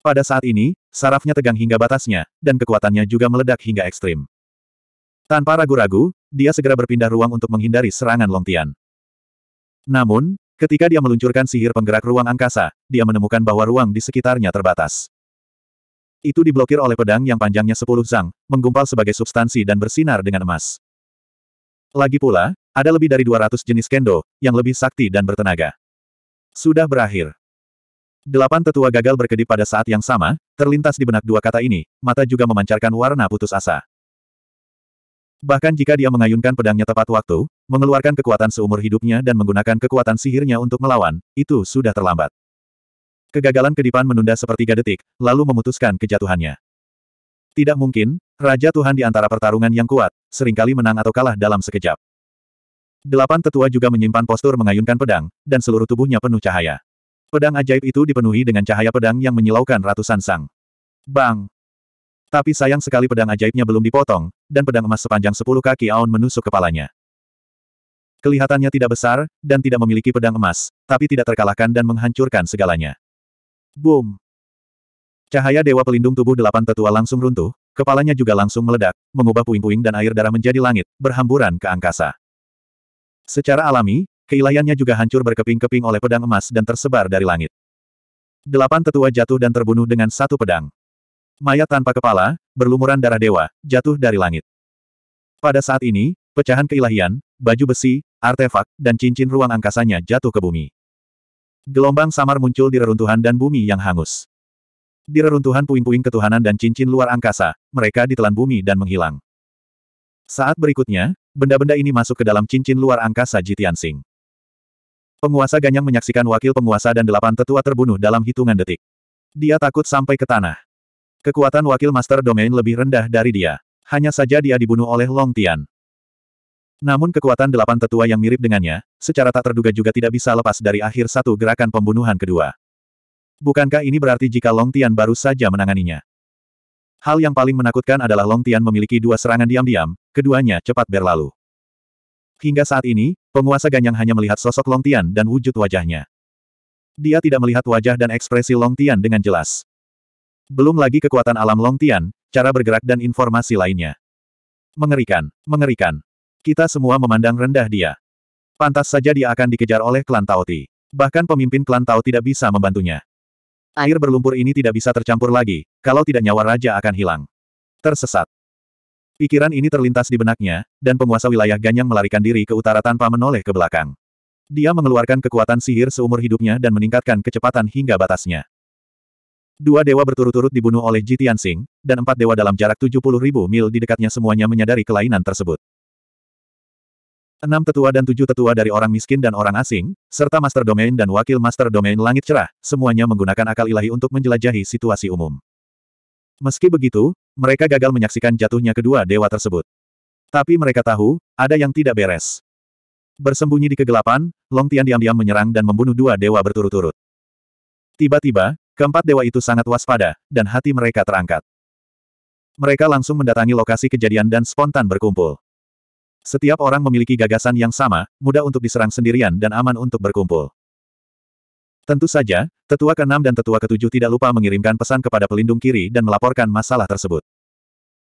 Pada saat ini, sarafnya tegang hingga batasnya, dan kekuatannya juga meledak hingga ekstrim. Tanpa ragu-ragu, dia segera berpindah ruang untuk menghindari serangan Long Tian. Namun, ketika dia meluncurkan sihir penggerak ruang angkasa, dia menemukan bahwa ruang di sekitarnya terbatas. Itu diblokir oleh pedang yang panjangnya sepuluh zang, menggumpal sebagai substansi dan bersinar dengan emas. Lagi pula, ada lebih dari 200 jenis kendo, yang lebih sakti dan bertenaga. Sudah berakhir. Delapan tetua gagal berkedip pada saat yang sama, terlintas di benak dua kata ini, mata juga memancarkan warna putus asa. Bahkan jika dia mengayunkan pedangnya tepat waktu, mengeluarkan kekuatan seumur hidupnya dan menggunakan kekuatan sihirnya untuk melawan, itu sudah terlambat. Kegagalan kedipan menunda sepertiga detik, lalu memutuskan kejatuhannya. Tidak mungkin, Raja Tuhan di antara pertarungan yang kuat, seringkali menang atau kalah dalam sekejap. Delapan tetua juga menyimpan postur mengayunkan pedang, dan seluruh tubuhnya penuh cahaya. Pedang ajaib itu dipenuhi dengan cahaya pedang yang menyilaukan ratusan sang. Bang! Tapi sayang sekali pedang ajaibnya belum dipotong, dan pedang emas sepanjang sepuluh kaki Aon menusuk kepalanya. Kelihatannya tidak besar, dan tidak memiliki pedang emas, tapi tidak terkalahkan dan menghancurkan segalanya. Boom! Cahaya Dewa Pelindung Tubuh Delapan Tetua langsung runtuh, kepalanya juga langsung meledak, mengubah puing-puing dan air darah menjadi langit, berhamburan ke angkasa. Secara alami, keilayannya juga hancur berkeping-keping oleh pedang emas dan tersebar dari langit. Delapan tetua jatuh dan terbunuh dengan satu pedang. Mayat tanpa kepala, berlumuran darah dewa, jatuh dari langit. Pada saat ini, pecahan keilahian, baju besi, artefak, dan cincin ruang angkasanya jatuh ke bumi. Gelombang samar muncul di reruntuhan dan bumi yang hangus. Di reruntuhan puing-puing ketuhanan dan cincin luar angkasa, mereka ditelan bumi dan menghilang. Saat berikutnya, benda-benda ini masuk ke dalam cincin luar angkasa Jitian Sing. Penguasa Ganyang menyaksikan wakil penguasa dan delapan tetua terbunuh dalam hitungan detik. Dia takut sampai ke tanah. Kekuatan wakil Master Domain lebih rendah dari dia. Hanya saja dia dibunuh oleh Long Tian. Namun kekuatan delapan tetua yang mirip dengannya, secara tak terduga juga tidak bisa lepas dari akhir satu gerakan pembunuhan kedua. Bukankah ini berarti jika Long Tian baru saja menanganinya? Hal yang paling menakutkan adalah Long Tian memiliki dua serangan diam-diam, keduanya cepat berlalu. Hingga saat ini, penguasa Ganyang hanya melihat sosok Long Tian dan wujud wajahnya. Dia tidak melihat wajah dan ekspresi Long Tian dengan jelas. Belum lagi kekuatan alam Long Tian, cara bergerak dan informasi lainnya. Mengerikan, mengerikan. Kita semua memandang rendah dia. Pantas saja dia akan dikejar oleh klan Tao Ti. Bahkan pemimpin klan Tao tidak bisa membantunya. Air berlumpur ini tidak bisa tercampur lagi, kalau tidak nyawa raja akan hilang. Tersesat. Pikiran ini terlintas di benaknya, dan penguasa wilayah Ganyang melarikan diri ke utara tanpa menoleh ke belakang. Dia mengeluarkan kekuatan sihir seumur hidupnya dan meningkatkan kecepatan hingga batasnya. Dua dewa berturut-turut dibunuh oleh Jitian Tianxing, dan empat dewa dalam jarak puluh ribu mil di dekatnya semuanya menyadari kelainan tersebut. Enam tetua dan tujuh tetua dari orang miskin dan orang asing, serta master domain dan wakil master domain langit cerah, semuanya menggunakan akal ilahi untuk menjelajahi situasi umum. Meski begitu, mereka gagal menyaksikan jatuhnya kedua dewa tersebut. Tapi mereka tahu, ada yang tidak beres. Bersembunyi di kegelapan, Long Tian diam-diam menyerang dan membunuh dua dewa berturut-turut. Tiba-tiba, Keempat dewa itu sangat waspada, dan hati mereka terangkat. Mereka langsung mendatangi lokasi kejadian dan spontan berkumpul. Setiap orang memiliki gagasan yang sama, mudah untuk diserang sendirian dan aman untuk berkumpul. Tentu saja, tetua ke-6 dan tetua ke-7 tidak lupa mengirimkan pesan kepada pelindung kiri dan melaporkan masalah tersebut.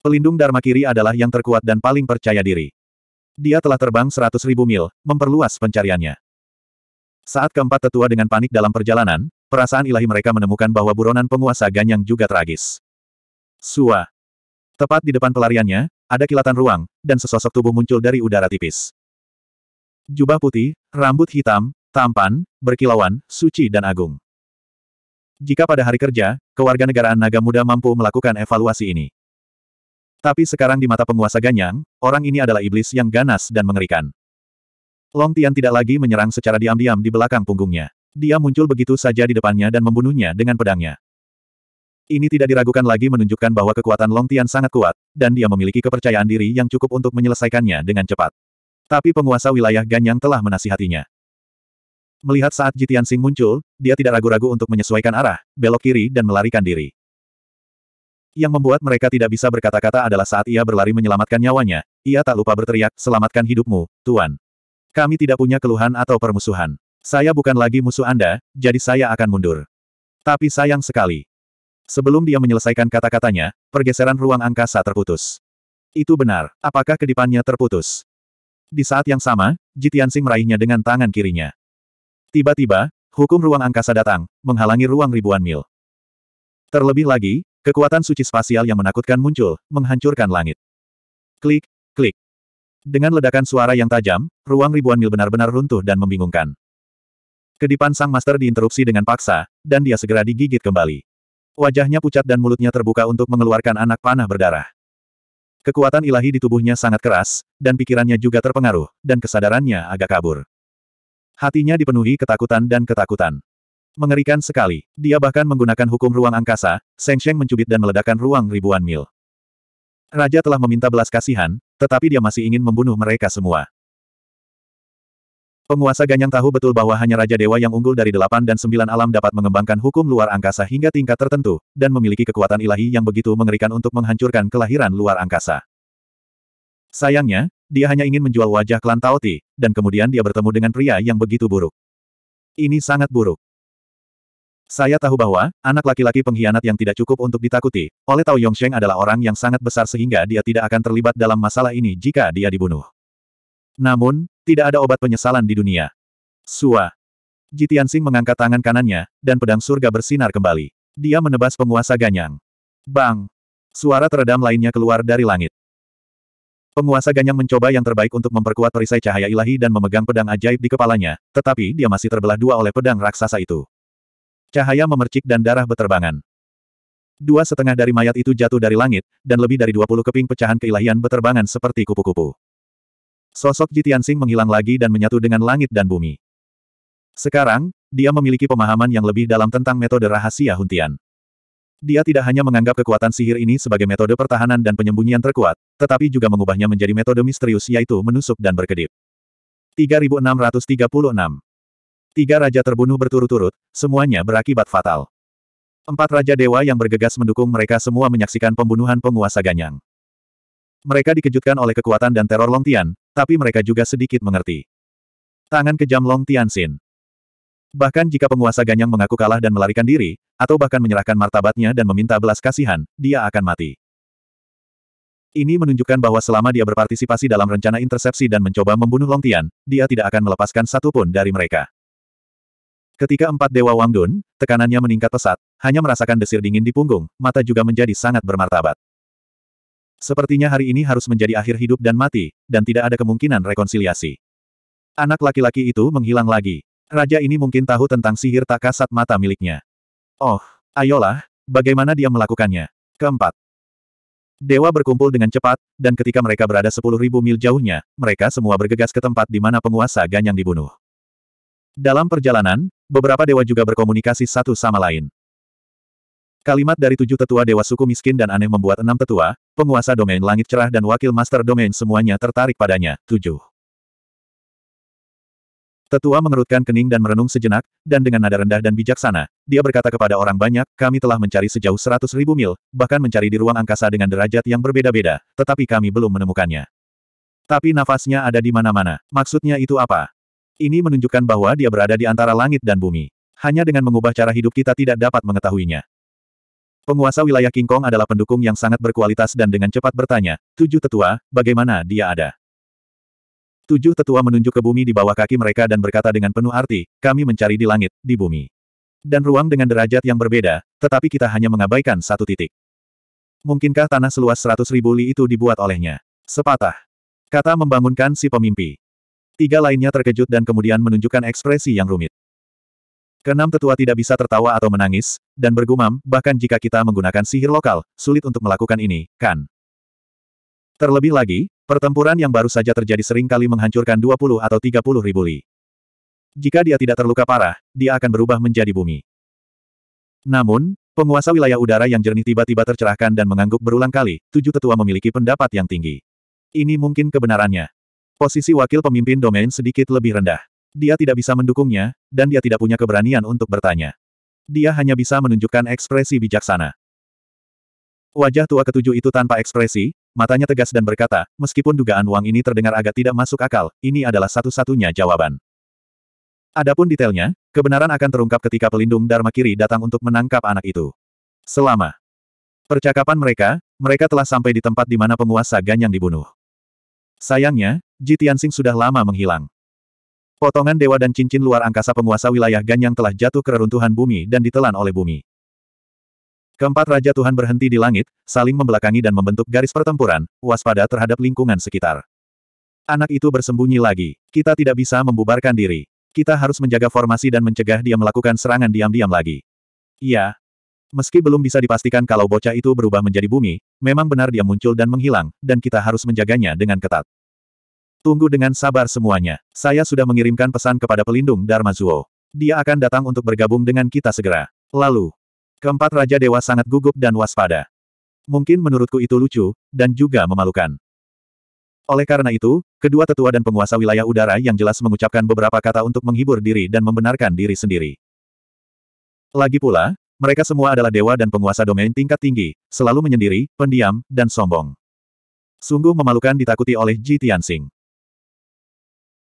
Pelindung Dharma kiri adalah yang terkuat dan paling percaya diri. Dia telah terbang 100.000 mil, memperluas pencariannya. Saat keempat tetua dengan panik dalam perjalanan, perasaan ilahi mereka menemukan bahwa buronan penguasa Ganyang juga tragis. Sua. Tepat di depan pelariannya, ada kilatan ruang, dan sesosok tubuh muncul dari udara tipis. Jubah putih, rambut hitam, tampan, berkilauan, suci dan agung. Jika pada hari kerja, kewarganegaraan naga muda mampu melakukan evaluasi ini. Tapi sekarang di mata penguasa Ganyang, orang ini adalah iblis yang ganas dan mengerikan. Long Tian tidak lagi menyerang secara diam-diam di belakang punggungnya. Dia muncul begitu saja di depannya dan membunuhnya dengan pedangnya. Ini tidak diragukan lagi menunjukkan bahwa kekuatan Long Tian sangat kuat, dan dia memiliki kepercayaan diri yang cukup untuk menyelesaikannya dengan cepat. Tapi penguasa wilayah Ganyang telah menasihatinya. Melihat saat Jitian Sing muncul, dia tidak ragu-ragu untuk menyesuaikan arah, belok kiri dan melarikan diri. Yang membuat mereka tidak bisa berkata-kata adalah saat ia berlari menyelamatkan nyawanya, ia tak lupa berteriak, selamatkan hidupmu, Tuan. Kami tidak punya keluhan atau permusuhan. Saya bukan lagi musuh Anda, jadi saya akan mundur. Tapi sayang sekali. Sebelum dia menyelesaikan kata-katanya, pergeseran ruang angkasa terputus. Itu benar, apakah kedipannya terputus? Di saat yang sama, Jitiansing meraihnya dengan tangan kirinya. Tiba-tiba, hukum ruang angkasa datang, menghalangi ruang ribuan mil. Terlebih lagi, kekuatan suci spasial yang menakutkan muncul, menghancurkan langit. Klik, klik. Dengan ledakan suara yang tajam, ruang ribuan mil benar-benar runtuh dan membingungkan. Kedipan sang master diinterupsi dengan paksa, dan dia segera digigit kembali. Wajahnya pucat dan mulutnya terbuka untuk mengeluarkan anak panah berdarah. Kekuatan ilahi di tubuhnya sangat keras, dan pikirannya juga terpengaruh, dan kesadarannya agak kabur. Hatinya dipenuhi ketakutan dan ketakutan. Mengerikan sekali, dia bahkan menggunakan hukum ruang angkasa, Seng Sheng mencubit dan meledakkan ruang ribuan mil. Raja telah meminta belas kasihan, tetapi dia masih ingin membunuh mereka semua. Penguasa Ganyang tahu betul bahwa hanya Raja Dewa yang unggul dari delapan dan sembilan alam dapat mengembangkan hukum luar angkasa hingga tingkat tertentu, dan memiliki kekuatan ilahi yang begitu mengerikan untuk menghancurkan kelahiran luar angkasa. Sayangnya, dia hanya ingin menjual wajah klan Taoti, dan kemudian dia bertemu dengan pria yang begitu buruk. Ini sangat buruk. Saya tahu bahwa, anak laki-laki pengkhianat yang tidak cukup untuk ditakuti, oleh Tao Yongsheng adalah orang yang sangat besar sehingga dia tidak akan terlibat dalam masalah ini jika dia dibunuh. Namun, tidak ada obat penyesalan di dunia. Sua. Sing mengangkat tangan kanannya, dan pedang surga bersinar kembali. Dia menebas penguasa Ganyang. Bang! Suara teredam lainnya keluar dari langit. Penguasa Ganyang mencoba yang terbaik untuk memperkuat perisai cahaya ilahi dan memegang pedang ajaib di kepalanya, tetapi dia masih terbelah dua oleh pedang raksasa itu. Cahaya memercik dan darah beterbangan. Dua setengah dari mayat itu jatuh dari langit, dan lebih dari dua puluh keping pecahan keilahian beterbangan seperti kupu-kupu. Sosok Jitiansing menghilang lagi dan menyatu dengan langit dan bumi. Sekarang, dia memiliki pemahaman yang lebih dalam tentang metode rahasia Huntian. Dia tidak hanya menganggap kekuatan sihir ini sebagai metode pertahanan dan penyembunyian terkuat, tetapi juga mengubahnya menjadi metode misterius yaitu menusuk dan berkedip. 3636 Tiga raja terbunuh berturut-turut, semuanya berakibat fatal. Empat raja dewa yang bergegas mendukung mereka semua menyaksikan pembunuhan penguasa Ganyang. Mereka dikejutkan oleh kekuatan dan teror Longtian, tapi mereka juga sedikit mengerti. Tangan kejam Long Tianxin. Bahkan jika penguasa Ganyang mengaku kalah dan melarikan diri, atau bahkan menyerahkan martabatnya dan meminta belas kasihan, dia akan mati. Ini menunjukkan bahwa selama dia berpartisipasi dalam rencana intersepsi dan mencoba membunuh Long Tian, dia tidak akan melepaskan satupun dari mereka. Ketika empat Dewa Wang Dun, tekanannya meningkat pesat, hanya merasakan desir dingin di punggung, mata juga menjadi sangat bermartabat. Sepertinya hari ini harus menjadi akhir hidup dan mati, dan tidak ada kemungkinan rekonsiliasi. Anak laki-laki itu menghilang lagi. Raja ini mungkin tahu tentang sihir tak kasat mata miliknya. Oh, ayolah, bagaimana dia melakukannya? Keempat. Dewa berkumpul dengan cepat, dan ketika mereka berada sepuluh ribu mil jauhnya, mereka semua bergegas ke tempat di mana penguasa Ganyang dibunuh. Dalam perjalanan, beberapa dewa juga berkomunikasi satu sama lain. Kalimat dari tujuh tetua dewa suku miskin dan aneh membuat enam tetua, penguasa domain langit cerah dan wakil master domain semuanya tertarik padanya. Tujuh. Tetua mengerutkan kening dan merenung sejenak, dan dengan nada rendah dan bijaksana, dia berkata kepada orang banyak, kami telah mencari sejauh seratus ribu mil, bahkan mencari di ruang angkasa dengan derajat yang berbeda-beda, tetapi kami belum menemukannya. Tapi nafasnya ada di mana-mana. Maksudnya itu apa? Ini menunjukkan bahwa dia berada di antara langit dan bumi. Hanya dengan mengubah cara hidup kita tidak dapat mengetahuinya. Penguasa wilayah King Kong adalah pendukung yang sangat berkualitas dan dengan cepat bertanya, Tujuh tetua, bagaimana dia ada? Tujuh tetua menunjuk ke bumi di bawah kaki mereka dan berkata dengan penuh arti, kami mencari di langit, di bumi. Dan ruang dengan derajat yang berbeda, tetapi kita hanya mengabaikan satu titik. Mungkinkah tanah seluas seratus ribu li itu dibuat olehnya? Sepatah. Kata membangunkan si pemimpi. Tiga lainnya terkejut dan kemudian menunjukkan ekspresi yang rumit. Keenam tetua tidak bisa tertawa atau menangis, dan bergumam, bahkan jika kita menggunakan sihir lokal, sulit untuk melakukan ini, kan? Terlebih lagi, pertempuran yang baru saja terjadi sering kali menghancurkan 20 atau 30 ribu li. Jika dia tidak terluka parah, dia akan berubah menjadi bumi. Namun, penguasa wilayah udara yang jernih tiba-tiba tercerahkan dan mengangguk berulang kali, tujuh tetua memiliki pendapat yang tinggi. Ini mungkin kebenarannya. Posisi wakil pemimpin domain sedikit lebih rendah. Dia tidak bisa mendukungnya, dan dia tidak punya keberanian untuk bertanya. Dia hanya bisa menunjukkan ekspresi bijaksana. Wajah tua ketujuh itu tanpa ekspresi, matanya tegas dan berkata, meskipun dugaan Wang ini terdengar agak tidak masuk akal, ini adalah satu-satunya jawaban. Adapun detailnya, kebenaran akan terungkap ketika pelindung Dharma Kiri datang untuk menangkap anak itu. Selama percakapan mereka, mereka telah sampai di tempat di mana penguasa Ganyang dibunuh. Sayangnya, Ji Tianxing sudah lama menghilang. Potongan dewa dan cincin luar angkasa penguasa wilayah Ganyang telah jatuh ke reruntuhan bumi dan ditelan oleh bumi. Keempat Raja Tuhan berhenti di langit, saling membelakangi dan membentuk garis pertempuran, waspada terhadap lingkungan sekitar. Anak itu bersembunyi lagi. Kita tidak bisa membubarkan diri. Kita harus menjaga formasi dan mencegah dia melakukan serangan diam-diam lagi. Iya. Meski belum bisa dipastikan kalau bocah itu berubah menjadi bumi, memang benar dia muncul dan menghilang, dan kita harus menjaganya dengan ketat. Tunggu dengan sabar semuanya. Saya sudah mengirimkan pesan kepada pelindung Dharma Zuo. Dia akan datang untuk bergabung dengan kita segera. Lalu, keempat Raja Dewa sangat gugup dan waspada. Mungkin menurutku itu lucu, dan juga memalukan. Oleh karena itu, kedua tetua dan penguasa wilayah udara yang jelas mengucapkan beberapa kata untuk menghibur diri dan membenarkan diri sendiri. Lagi pula, mereka semua adalah dewa dan penguasa domain tingkat tinggi, selalu menyendiri, pendiam, dan sombong. Sungguh memalukan ditakuti oleh Ji Tianxing.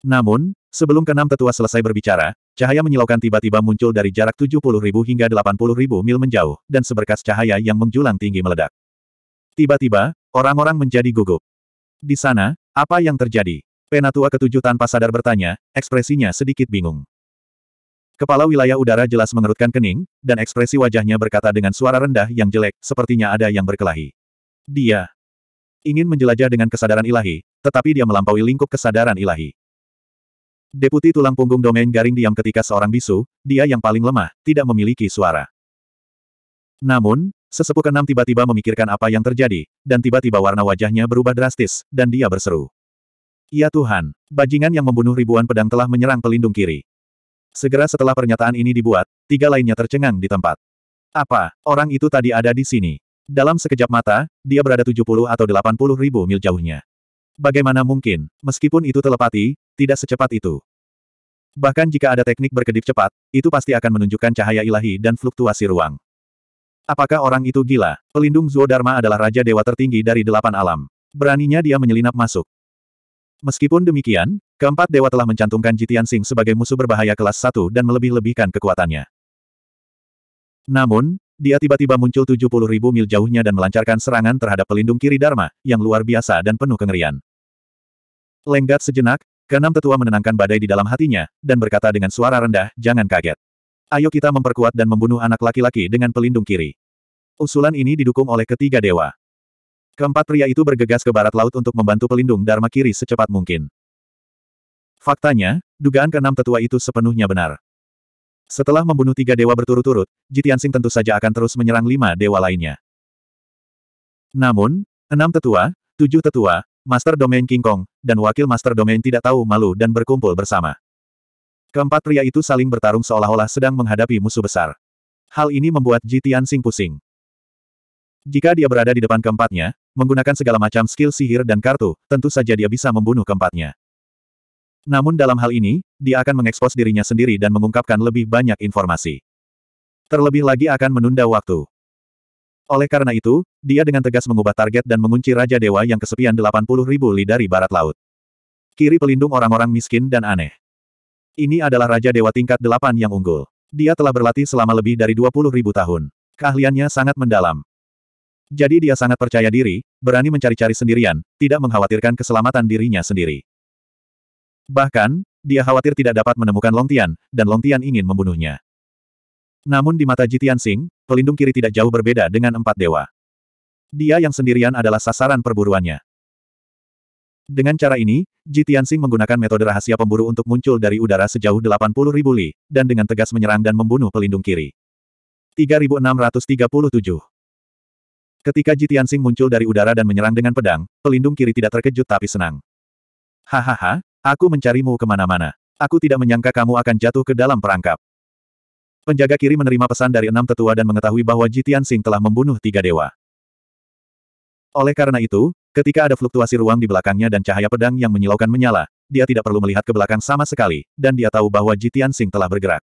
Namun, sebelum keenam tetua selesai berbicara, cahaya menyilaukan tiba-tiba muncul dari jarak ribu hingga ribu mil menjauh, dan seberkas cahaya yang menjulang tinggi meledak. Tiba-tiba, orang-orang menjadi gugup. Di sana, apa yang terjadi? Penatua ketujuh tanpa sadar bertanya, ekspresinya sedikit bingung. Kepala wilayah udara jelas mengerutkan kening, dan ekspresi wajahnya berkata dengan suara rendah yang jelek, sepertinya ada yang berkelahi. Dia ingin menjelajah dengan kesadaran ilahi, tetapi dia melampaui lingkup kesadaran ilahi. Deputi tulang punggung domain garing diam ketika seorang bisu, dia yang paling lemah, tidak memiliki suara. Namun, sesepuh keenam tiba-tiba memikirkan apa yang terjadi, dan tiba-tiba warna wajahnya berubah drastis, dan dia berseru. Ya Tuhan, bajingan yang membunuh ribuan pedang telah menyerang pelindung kiri. Segera setelah pernyataan ini dibuat, tiga lainnya tercengang di tempat. Apa, orang itu tadi ada di sini? Dalam sekejap mata, dia berada 70 atau 80 ribu mil jauhnya. Bagaimana mungkin, meskipun itu telepati, tidak secepat itu. Bahkan jika ada teknik berkedip cepat, itu pasti akan menunjukkan cahaya ilahi dan fluktuasi ruang. Apakah orang itu gila? Pelindung Zuo Dharma adalah raja dewa tertinggi dari delapan alam. Beraninya dia menyelinap masuk. Meskipun demikian, keempat dewa telah mencantumkan Jitian Sing sebagai musuh berbahaya kelas satu dan melebih-lebihkan kekuatannya. Namun, dia tiba-tiba muncul 70 ribu mil jauhnya dan melancarkan serangan terhadap pelindung kiri Dharma, yang luar biasa dan penuh kengerian. Lenggat sejenak, keenam tetua menenangkan badai di dalam hatinya, dan berkata dengan suara rendah, jangan kaget. Ayo kita memperkuat dan membunuh anak laki-laki dengan pelindung kiri. Usulan ini didukung oleh ketiga dewa. Keempat pria itu bergegas ke barat laut untuk membantu pelindung Dharma kiri secepat mungkin. Faktanya, dugaan keenam tetua itu sepenuhnya benar. Setelah membunuh tiga dewa berturut-turut, Jitiansing tentu saja akan terus menyerang lima dewa lainnya. Namun, enam tetua, tujuh tetua, Master Domain King Kong, dan Wakil Master Domain tidak tahu malu dan berkumpul bersama. Keempat pria itu saling bertarung seolah-olah sedang menghadapi musuh besar. Hal ini membuat Jitiansing pusing. Jika dia berada di depan keempatnya, menggunakan segala macam skill sihir dan kartu, tentu saja dia bisa membunuh keempatnya. Namun dalam hal ini, dia akan mengekspos dirinya sendiri dan mengungkapkan lebih banyak informasi. Terlebih lagi akan menunda waktu. Oleh karena itu, dia dengan tegas mengubah target dan mengunci Raja Dewa yang kesepian 80 ribu li dari barat laut. Kiri pelindung orang-orang miskin dan aneh. Ini adalah Raja Dewa tingkat 8 yang unggul. Dia telah berlatih selama lebih dari 20 ribu tahun. Keahliannya sangat mendalam. Jadi dia sangat percaya diri, berani mencari-cari sendirian, tidak mengkhawatirkan keselamatan dirinya sendiri. Bahkan, dia khawatir tidak dapat menemukan Longtian, dan Longtian ingin membunuhnya. Namun di mata Jitian Sing, pelindung kiri tidak jauh berbeda dengan empat dewa. Dia yang sendirian adalah sasaran perburuannya. Dengan cara ini, Jitian Sing menggunakan metode rahasia pemburu untuk muncul dari udara sejauh 80.000 li, dan dengan tegas menyerang dan membunuh pelindung kiri. 3637 Ketika Jitian Sing muncul dari udara dan menyerang dengan pedang, pelindung kiri tidak terkejut tapi senang. Hahaha, Aku mencarimu kemana-mana. Aku tidak menyangka kamu akan jatuh ke dalam perangkap. Penjaga kiri menerima pesan dari enam tetua dan mengetahui bahwa Jitian Sing telah membunuh tiga dewa. Oleh karena itu, ketika ada fluktuasi ruang di belakangnya dan cahaya pedang yang menyilaukan menyala, dia tidak perlu melihat ke belakang sama sekali, dan dia tahu bahwa Jitian Sing telah bergerak.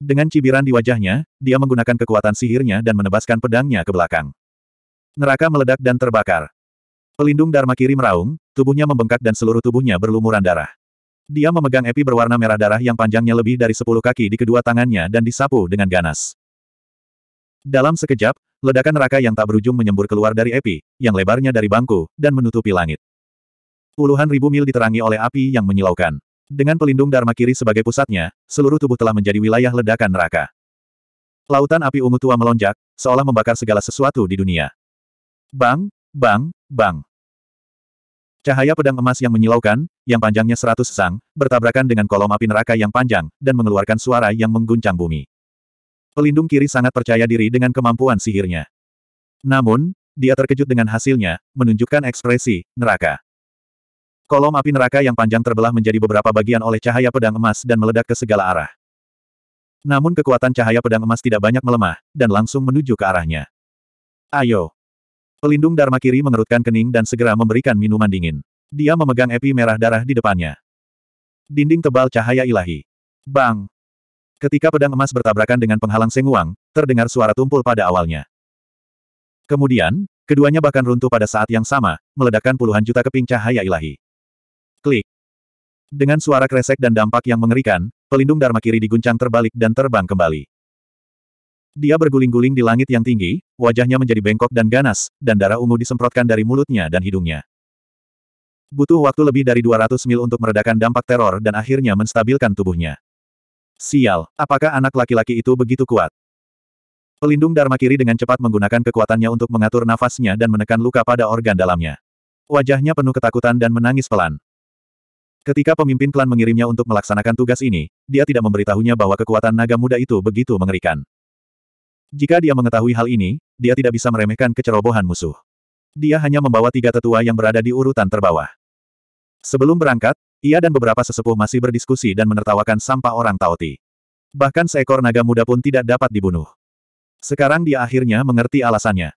Dengan cibiran di wajahnya, dia menggunakan kekuatan sihirnya dan menebaskan pedangnya ke belakang. Neraka meledak dan terbakar. Pelindung Dharma kiri meraung, tubuhnya membengkak dan seluruh tubuhnya berlumuran darah. Dia memegang epi berwarna merah darah yang panjangnya lebih dari sepuluh kaki di kedua tangannya dan disapu dengan ganas. Dalam sekejap, ledakan neraka yang tak berujung menyembur keluar dari epi, yang lebarnya dari bangku, dan menutupi langit. Puluhan ribu mil diterangi oleh api yang menyilaukan. Dengan pelindung Dharma kiri sebagai pusatnya, seluruh tubuh telah menjadi wilayah ledakan neraka. Lautan api ungu tua melonjak, seolah membakar segala sesuatu di dunia. Bang, bang, bang. Cahaya pedang emas yang menyilaukan, yang panjangnya seratus sang, bertabrakan dengan kolom api neraka yang panjang, dan mengeluarkan suara yang mengguncang bumi. Pelindung kiri sangat percaya diri dengan kemampuan sihirnya. Namun, dia terkejut dengan hasilnya, menunjukkan ekspresi, neraka. Kolom api neraka yang panjang terbelah menjadi beberapa bagian oleh cahaya pedang emas dan meledak ke segala arah. Namun kekuatan cahaya pedang emas tidak banyak melemah, dan langsung menuju ke arahnya. Ayo, Pelindung Dharma Kiri mengerutkan kening dan segera memberikan minuman dingin. Dia memegang epi merah darah di depannya. Dinding tebal cahaya ilahi. Bang! Ketika pedang emas bertabrakan dengan penghalang Senguang, terdengar suara tumpul pada awalnya. Kemudian, keduanya bahkan runtuh pada saat yang sama, meledakkan puluhan juta keping cahaya ilahi. Klik! Dengan suara kresek dan dampak yang mengerikan, pelindung Dharma Kiri diguncang terbalik dan terbang kembali. Dia berguling-guling di langit yang tinggi, wajahnya menjadi bengkok dan ganas, dan darah ungu disemprotkan dari mulutnya dan hidungnya. Butuh waktu lebih dari 200 mil untuk meredakan dampak teror dan akhirnya menstabilkan tubuhnya. Sial, apakah anak laki-laki itu begitu kuat? Pelindung Dharma Kiri dengan cepat menggunakan kekuatannya untuk mengatur nafasnya dan menekan luka pada organ dalamnya. Wajahnya penuh ketakutan dan menangis pelan. Ketika pemimpin klan mengirimnya untuk melaksanakan tugas ini, dia tidak memberitahunya bahwa kekuatan naga muda itu begitu mengerikan. Jika dia mengetahui hal ini, dia tidak bisa meremehkan kecerobohan musuh. Dia hanya membawa tiga tetua yang berada di urutan terbawah. Sebelum berangkat, ia dan beberapa sesepuh masih berdiskusi dan menertawakan sampah orang Taoti. Bahkan seekor naga muda pun tidak dapat dibunuh. Sekarang dia akhirnya mengerti alasannya.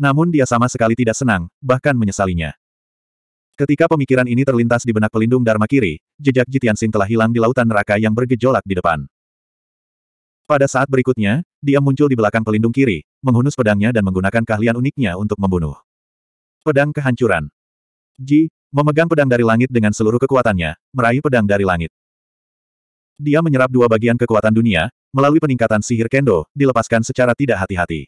Namun dia sama sekali tidak senang, bahkan menyesalinya. Ketika pemikiran ini terlintas di benak pelindung Dharma Kiri, jejak Jitiansing telah hilang di lautan neraka yang bergejolak di depan. Pada saat berikutnya, dia muncul di belakang pelindung kiri, menghunus pedangnya dan menggunakan keahlian uniknya untuk membunuh. Pedang kehancuran. Ji, memegang pedang dari langit dengan seluruh kekuatannya, meraih pedang dari langit. Dia menyerap dua bagian kekuatan dunia, melalui peningkatan sihir kendo, dilepaskan secara tidak hati-hati.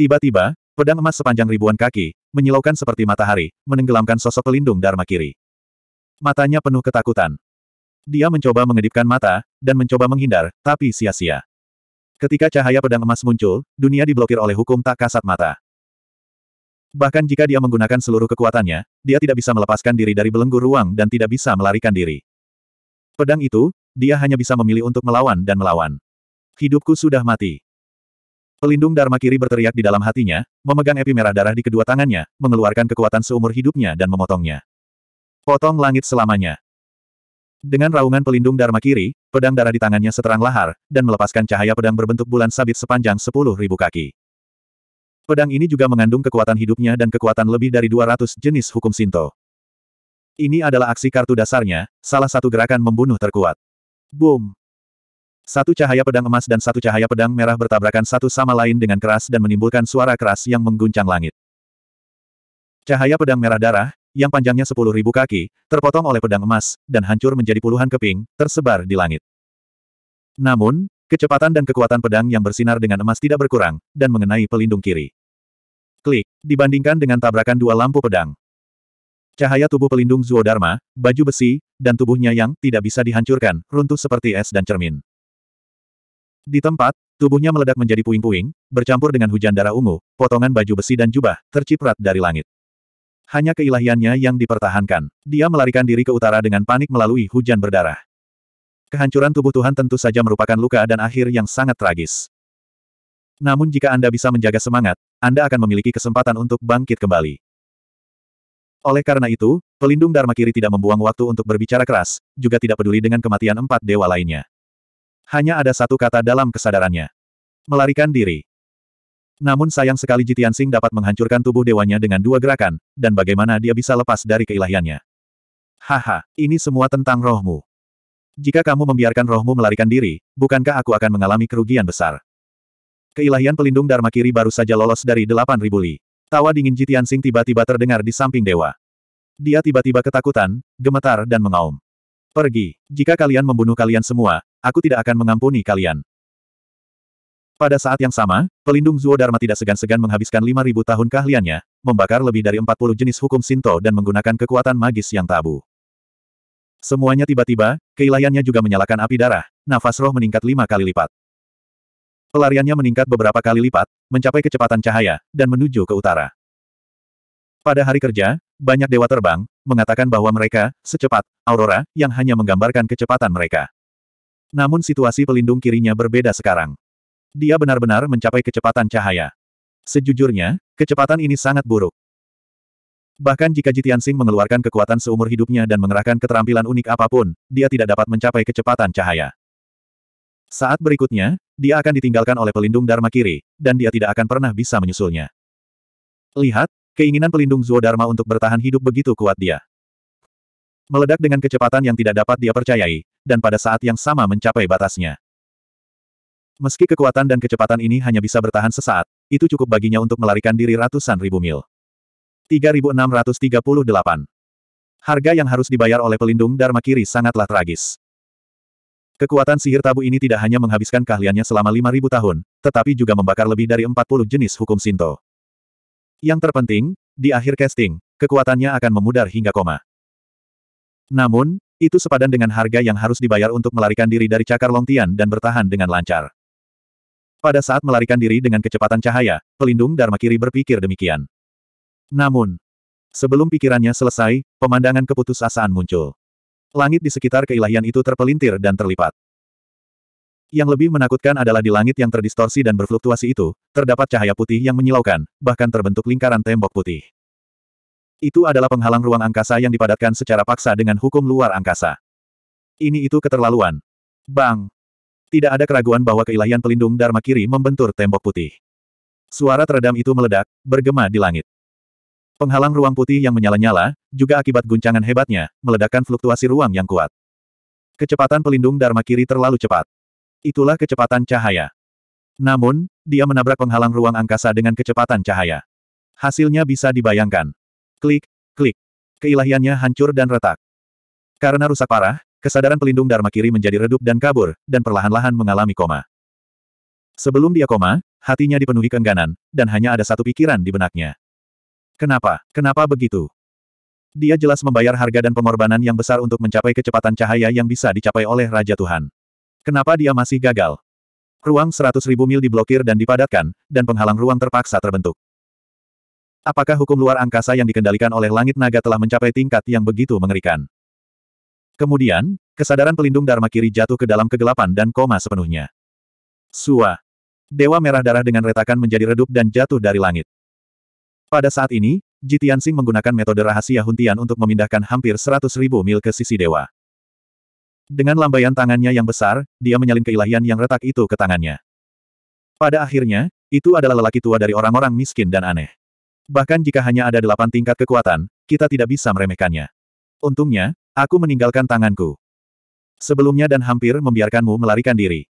Tiba-tiba, pedang emas sepanjang ribuan kaki, menyilaukan seperti matahari, menenggelamkan sosok pelindung Dharma kiri. Matanya penuh ketakutan. Dia mencoba mengedipkan mata, dan mencoba menghindar, tapi sia-sia. Ketika cahaya pedang emas muncul, dunia diblokir oleh hukum tak kasat mata. Bahkan jika dia menggunakan seluruh kekuatannya, dia tidak bisa melepaskan diri dari belenggu ruang dan tidak bisa melarikan diri. Pedang itu, dia hanya bisa memilih untuk melawan dan melawan. Hidupku sudah mati. Pelindung Dharma Kiri berteriak di dalam hatinya, memegang epi merah darah di kedua tangannya, mengeluarkan kekuatan seumur hidupnya dan memotongnya. Potong langit selamanya. Dengan raungan pelindung Dharma kiri, pedang darah di tangannya seterang lahar, dan melepaskan cahaya pedang berbentuk bulan sabit sepanjang sepuluh ribu kaki. Pedang ini juga mengandung kekuatan hidupnya dan kekuatan lebih dari 200 jenis hukum Sinto. Ini adalah aksi kartu dasarnya, salah satu gerakan membunuh terkuat. Boom! Satu cahaya pedang emas dan satu cahaya pedang merah bertabrakan satu sama lain dengan keras dan menimbulkan suara keras yang mengguncang langit. Cahaya pedang merah darah, yang panjangnya sepuluh ribu kaki, terpotong oleh pedang emas, dan hancur menjadi puluhan keping, tersebar di langit. Namun, kecepatan dan kekuatan pedang yang bersinar dengan emas tidak berkurang, dan mengenai pelindung kiri. Klik, dibandingkan dengan tabrakan dua lampu pedang. Cahaya tubuh pelindung Zuodharma, baju besi, dan tubuhnya yang tidak bisa dihancurkan, runtuh seperti es dan cermin. Di tempat, tubuhnya meledak menjadi puing-puing, bercampur dengan hujan darah ungu, potongan baju besi dan jubah, terciprat dari langit hanya keilahiannya yang dipertahankan. Dia melarikan diri ke utara dengan panik melalui hujan berdarah. Kehancuran tubuh Tuhan tentu saja merupakan luka dan akhir yang sangat tragis. Namun jika Anda bisa menjaga semangat, Anda akan memiliki kesempatan untuk bangkit kembali. Oleh karena itu, pelindung Dharma Kiri tidak membuang waktu untuk berbicara keras, juga tidak peduli dengan kematian empat dewa lainnya. Hanya ada satu kata dalam kesadarannya. Melarikan diri. Namun sayang sekali Jitian Sing dapat menghancurkan tubuh dewanya dengan dua gerakan, dan bagaimana dia bisa lepas dari keilahiannya. Haha, ini semua tentang rohmu. Jika kamu membiarkan rohmu melarikan diri, bukankah aku akan mengalami kerugian besar? Keilahian pelindung Dharma Kiri baru saja lolos dari delapan ribu li. Tawa dingin Jitian Sing tiba-tiba terdengar di samping dewa. Dia tiba-tiba ketakutan, gemetar dan mengaum. Pergi. Jika kalian membunuh kalian semua, aku tidak akan mengampuni kalian. Pada saat yang sama, pelindung Zuo Dharma tidak segan-segan menghabiskan 5.000 tahun keahliannya, membakar lebih dari 40 jenis hukum Sinto dan menggunakan kekuatan magis yang tabu. Semuanya tiba-tiba, keilahiannya juga menyalakan api darah, nafas roh meningkat lima kali lipat. Pelariannya meningkat beberapa kali lipat, mencapai kecepatan cahaya, dan menuju ke utara. Pada hari kerja, banyak dewa terbang, mengatakan bahwa mereka, secepat, Aurora, yang hanya menggambarkan kecepatan mereka. Namun situasi pelindung kirinya berbeda sekarang. Dia benar-benar mencapai kecepatan cahaya. Sejujurnya, kecepatan ini sangat buruk. Bahkan jika Jitian Jitiansing mengeluarkan kekuatan seumur hidupnya dan mengerahkan keterampilan unik apapun, dia tidak dapat mencapai kecepatan cahaya. Saat berikutnya, dia akan ditinggalkan oleh pelindung Dharma Kiri, dan dia tidak akan pernah bisa menyusulnya. Lihat, keinginan pelindung Zuo Dharma untuk bertahan hidup begitu kuat dia. Meledak dengan kecepatan yang tidak dapat dia percayai, dan pada saat yang sama mencapai batasnya. Meski kekuatan dan kecepatan ini hanya bisa bertahan sesaat, itu cukup baginya untuk melarikan diri ratusan ribu mil. 3638. Harga yang harus dibayar oleh pelindung Dharma Kiri sangatlah tragis. Kekuatan sihir tabu ini tidak hanya menghabiskan keahliannya selama 5000 tahun, tetapi juga membakar lebih dari 40 jenis hukum Sinto. Yang terpenting, di akhir casting, kekuatannya akan memudar hingga koma. Namun, itu sepadan dengan harga yang harus dibayar untuk melarikan diri dari cakar Longtian dan bertahan dengan lancar. Pada saat melarikan diri dengan kecepatan cahaya, pelindung Dharma Kiri berpikir demikian. Namun, sebelum pikirannya selesai, pemandangan keputusasaan muncul. Langit di sekitar keilahian itu terpelintir dan terlipat. Yang lebih menakutkan adalah di langit yang terdistorsi dan berfluktuasi itu, terdapat cahaya putih yang menyilaukan, bahkan terbentuk lingkaran tembok putih. Itu adalah penghalang ruang angkasa yang dipadatkan secara paksa dengan hukum luar angkasa. Ini itu keterlaluan. Bang! Tidak ada keraguan bahwa keilahian pelindung Dharma Kiri membentur tembok putih. Suara teredam itu meledak, bergema di langit. Penghalang ruang putih yang menyala-nyala, juga akibat guncangan hebatnya, meledakkan fluktuasi ruang yang kuat. Kecepatan pelindung Dharma Kiri terlalu cepat. Itulah kecepatan cahaya. Namun, dia menabrak penghalang ruang angkasa dengan kecepatan cahaya. Hasilnya bisa dibayangkan. Klik, klik. Keilahiannya hancur dan retak. Karena rusak parah, Kesadaran pelindung Dharma kiri menjadi redup dan kabur, dan perlahan-lahan mengalami koma. Sebelum dia koma, hatinya dipenuhi keengganan, dan hanya ada satu pikiran di benaknya. Kenapa? Kenapa begitu? Dia jelas membayar harga dan pengorbanan yang besar untuk mencapai kecepatan cahaya yang bisa dicapai oleh Raja Tuhan. Kenapa dia masih gagal? Ruang seratus ribu mil diblokir dan dipadatkan, dan penghalang ruang terpaksa terbentuk. Apakah hukum luar angkasa yang dikendalikan oleh langit naga telah mencapai tingkat yang begitu mengerikan? Kemudian, kesadaran pelindung Dharma kiri jatuh ke dalam kegelapan dan koma sepenuhnya. Sua. Dewa merah darah dengan retakan menjadi redup dan jatuh dari langit. Pada saat ini, Jitian Jitiansing menggunakan metode rahasia Huntian untuk memindahkan hampir 100 ribu mil ke sisi dewa. Dengan lambaian tangannya yang besar, dia menyalin keilahian yang retak itu ke tangannya. Pada akhirnya, itu adalah lelaki tua dari orang-orang miskin dan aneh. Bahkan jika hanya ada delapan tingkat kekuatan, kita tidak bisa meremehkannya. Untungnya, Aku meninggalkan tanganku. Sebelumnya dan hampir membiarkanmu melarikan diri.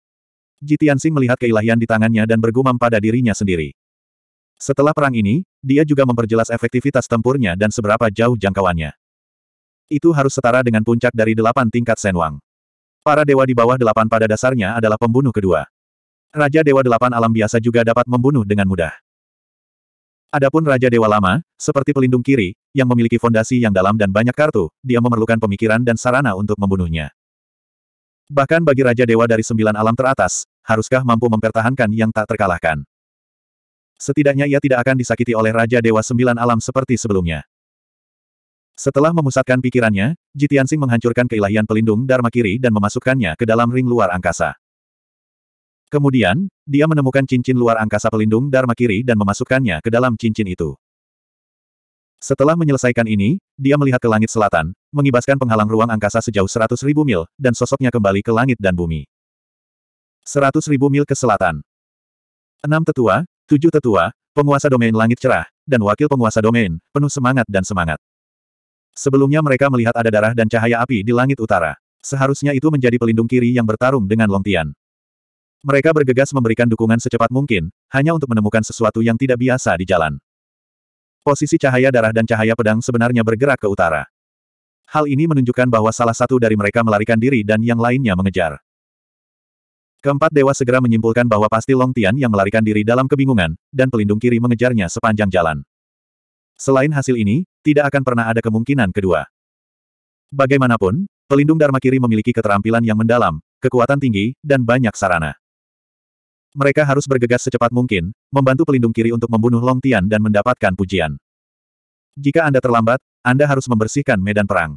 Sing melihat keilahian di tangannya dan bergumam pada dirinya sendiri. Setelah perang ini, dia juga memperjelas efektivitas tempurnya dan seberapa jauh jangkauannya. Itu harus setara dengan puncak dari delapan tingkat Senwang. Para dewa di bawah delapan pada dasarnya adalah pembunuh kedua. Raja Dewa Delapan Alam biasa juga dapat membunuh dengan mudah. Adapun Raja Dewa Lama, seperti pelindung kiri, yang memiliki fondasi yang dalam dan banyak kartu, dia memerlukan pemikiran dan sarana untuk membunuhnya. Bahkan bagi Raja Dewa dari sembilan alam teratas, haruskah mampu mempertahankan yang tak terkalahkan. Setidaknya ia tidak akan disakiti oleh Raja Dewa sembilan alam seperti sebelumnya. Setelah memusatkan pikirannya, Jitiansing menghancurkan keilahian pelindung Dharma Kiri dan memasukkannya ke dalam ring luar angkasa. Kemudian, dia menemukan cincin luar angkasa pelindung Dharma Kiri dan memasukkannya ke dalam cincin itu. Setelah menyelesaikan ini, dia melihat ke langit selatan, mengibaskan penghalang ruang angkasa sejauh seratus ribu mil, dan sosoknya kembali ke langit dan bumi. Seratus ribu mil ke selatan. Enam tetua, tujuh tetua, penguasa domain langit cerah, dan wakil penguasa domain, penuh semangat dan semangat. Sebelumnya mereka melihat ada darah dan cahaya api di langit utara. Seharusnya itu menjadi pelindung kiri yang bertarung dengan Longtian. Mereka bergegas memberikan dukungan secepat mungkin, hanya untuk menemukan sesuatu yang tidak biasa di jalan. Posisi cahaya darah dan cahaya pedang sebenarnya bergerak ke utara. Hal ini menunjukkan bahwa salah satu dari mereka melarikan diri dan yang lainnya mengejar. Keempat dewa segera menyimpulkan bahwa pasti Long Tian yang melarikan diri dalam kebingungan, dan pelindung kiri mengejarnya sepanjang jalan. Selain hasil ini, tidak akan pernah ada kemungkinan kedua. Bagaimanapun, pelindung Dharma kiri memiliki keterampilan yang mendalam, kekuatan tinggi, dan banyak sarana. Mereka harus bergegas secepat mungkin, membantu pelindung kiri untuk membunuh Long Tian dan mendapatkan pujian. Jika Anda terlambat, Anda harus membersihkan medan perang.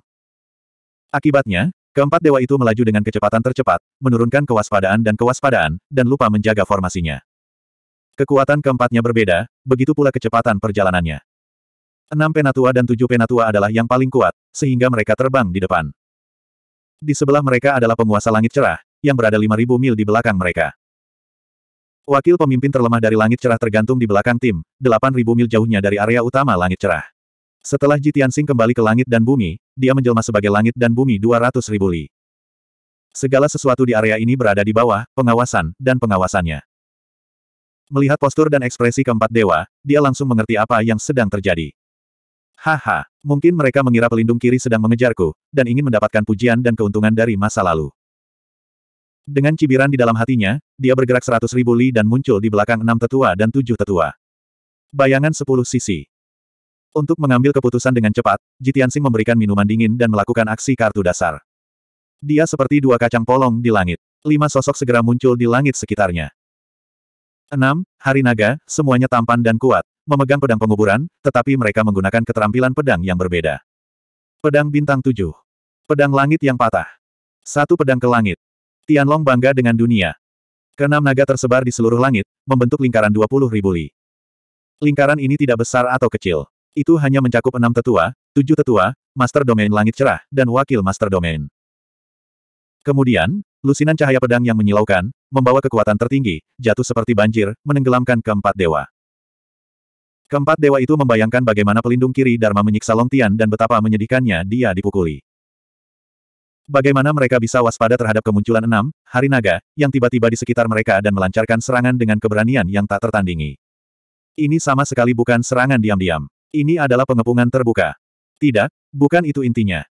Akibatnya, keempat dewa itu melaju dengan kecepatan tercepat, menurunkan kewaspadaan dan kewaspadaan, dan lupa menjaga formasinya. Kekuatan keempatnya berbeda, begitu pula kecepatan perjalanannya. Enam penatua dan tujuh penatua adalah yang paling kuat, sehingga mereka terbang di depan. Di sebelah mereka adalah penguasa langit cerah, yang berada lima ribu mil di belakang mereka. Wakil pemimpin terlemah dari langit cerah tergantung di belakang tim, 8.000 mil jauhnya dari area utama langit cerah. Setelah Jitian Sing kembali ke langit dan bumi, dia menjelma sebagai langit dan bumi ribu li. Segala sesuatu di area ini berada di bawah, pengawasan, dan pengawasannya. Melihat postur dan ekspresi keempat dewa, dia langsung mengerti apa yang sedang terjadi. Haha, mungkin mereka mengira pelindung kiri sedang mengejarku, dan ingin mendapatkan pujian dan keuntungan dari masa lalu. Dengan cibiran di dalam hatinya, dia bergerak seratus ribu li dan muncul di belakang enam tetua dan tujuh tetua. Bayangan sepuluh sisi. Untuk mengambil keputusan dengan cepat, Jitiansing memberikan minuman dingin dan melakukan aksi kartu dasar. Dia seperti dua kacang polong di langit. Lima sosok segera muncul di langit sekitarnya. Enam Hari Naga, semuanya tampan dan kuat, memegang pedang penguburan, tetapi mereka menggunakan keterampilan pedang yang berbeda. Pedang bintang tujuh, Pedang langit yang patah. Satu pedang ke langit. Tianlong bangga dengan dunia. Keenam naga tersebar di seluruh langit, membentuk lingkaran 20 ribu li. Lingkaran ini tidak besar atau kecil. Itu hanya mencakup enam tetua, tujuh tetua, Master Domain Langit Cerah, dan Wakil Master Domain. Kemudian, lusinan cahaya pedang yang menyilaukan, membawa kekuatan tertinggi, jatuh seperti banjir, menenggelamkan keempat dewa. Keempat dewa itu membayangkan bagaimana pelindung kiri Dharma menyiksa Long Tian dan betapa menyedihkannya dia dipukuli. Bagaimana mereka bisa waspada terhadap kemunculan enam, hari naga, yang tiba-tiba di sekitar mereka dan melancarkan serangan dengan keberanian yang tak tertandingi. Ini sama sekali bukan serangan diam-diam. Ini adalah pengepungan terbuka. Tidak, bukan itu intinya.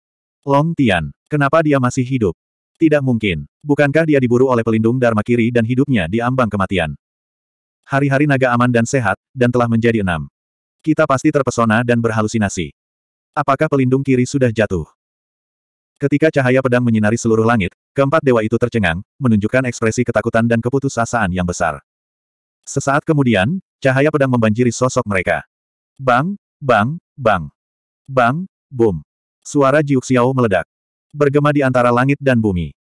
Long Tian, kenapa dia masih hidup? Tidak mungkin. Bukankah dia diburu oleh pelindung Dharma Kiri dan hidupnya di ambang kematian? Hari-hari naga aman dan sehat, dan telah menjadi enam. Kita pasti terpesona dan berhalusinasi. Apakah pelindung kiri sudah jatuh? Ketika cahaya pedang menyinari seluruh langit, keempat dewa itu tercengang, menunjukkan ekspresi ketakutan dan keputusasaan yang besar. Sesaat kemudian, cahaya pedang membanjiri sosok mereka. Bang, bang, bang. Bang, boom. Suara Jiuk Xiao meledak. Bergema di antara langit dan bumi.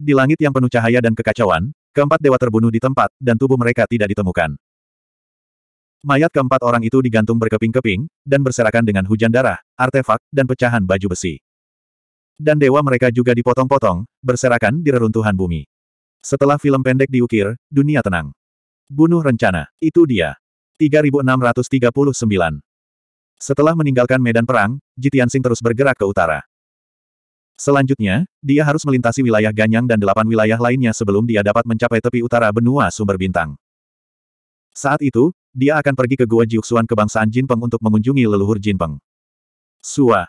Di langit yang penuh cahaya dan kekacauan, keempat dewa terbunuh di tempat, dan tubuh mereka tidak ditemukan. Mayat keempat orang itu digantung berkeping-keping, dan berserakan dengan hujan darah, artefak, dan pecahan baju besi dan dewa mereka juga dipotong-potong, berserakan di reruntuhan bumi. Setelah film pendek diukir, dunia tenang. Bunuh rencana, itu dia. 3639. Setelah meninggalkan medan perang, Jitiansing terus bergerak ke utara. Selanjutnya, dia harus melintasi wilayah Ganyang dan delapan wilayah lainnya sebelum dia dapat mencapai tepi utara benua sumber bintang. Saat itu, dia akan pergi ke Gua Jiuxuan Kebangsaan Jinpeng untuk mengunjungi leluhur Jinpeng. Sua,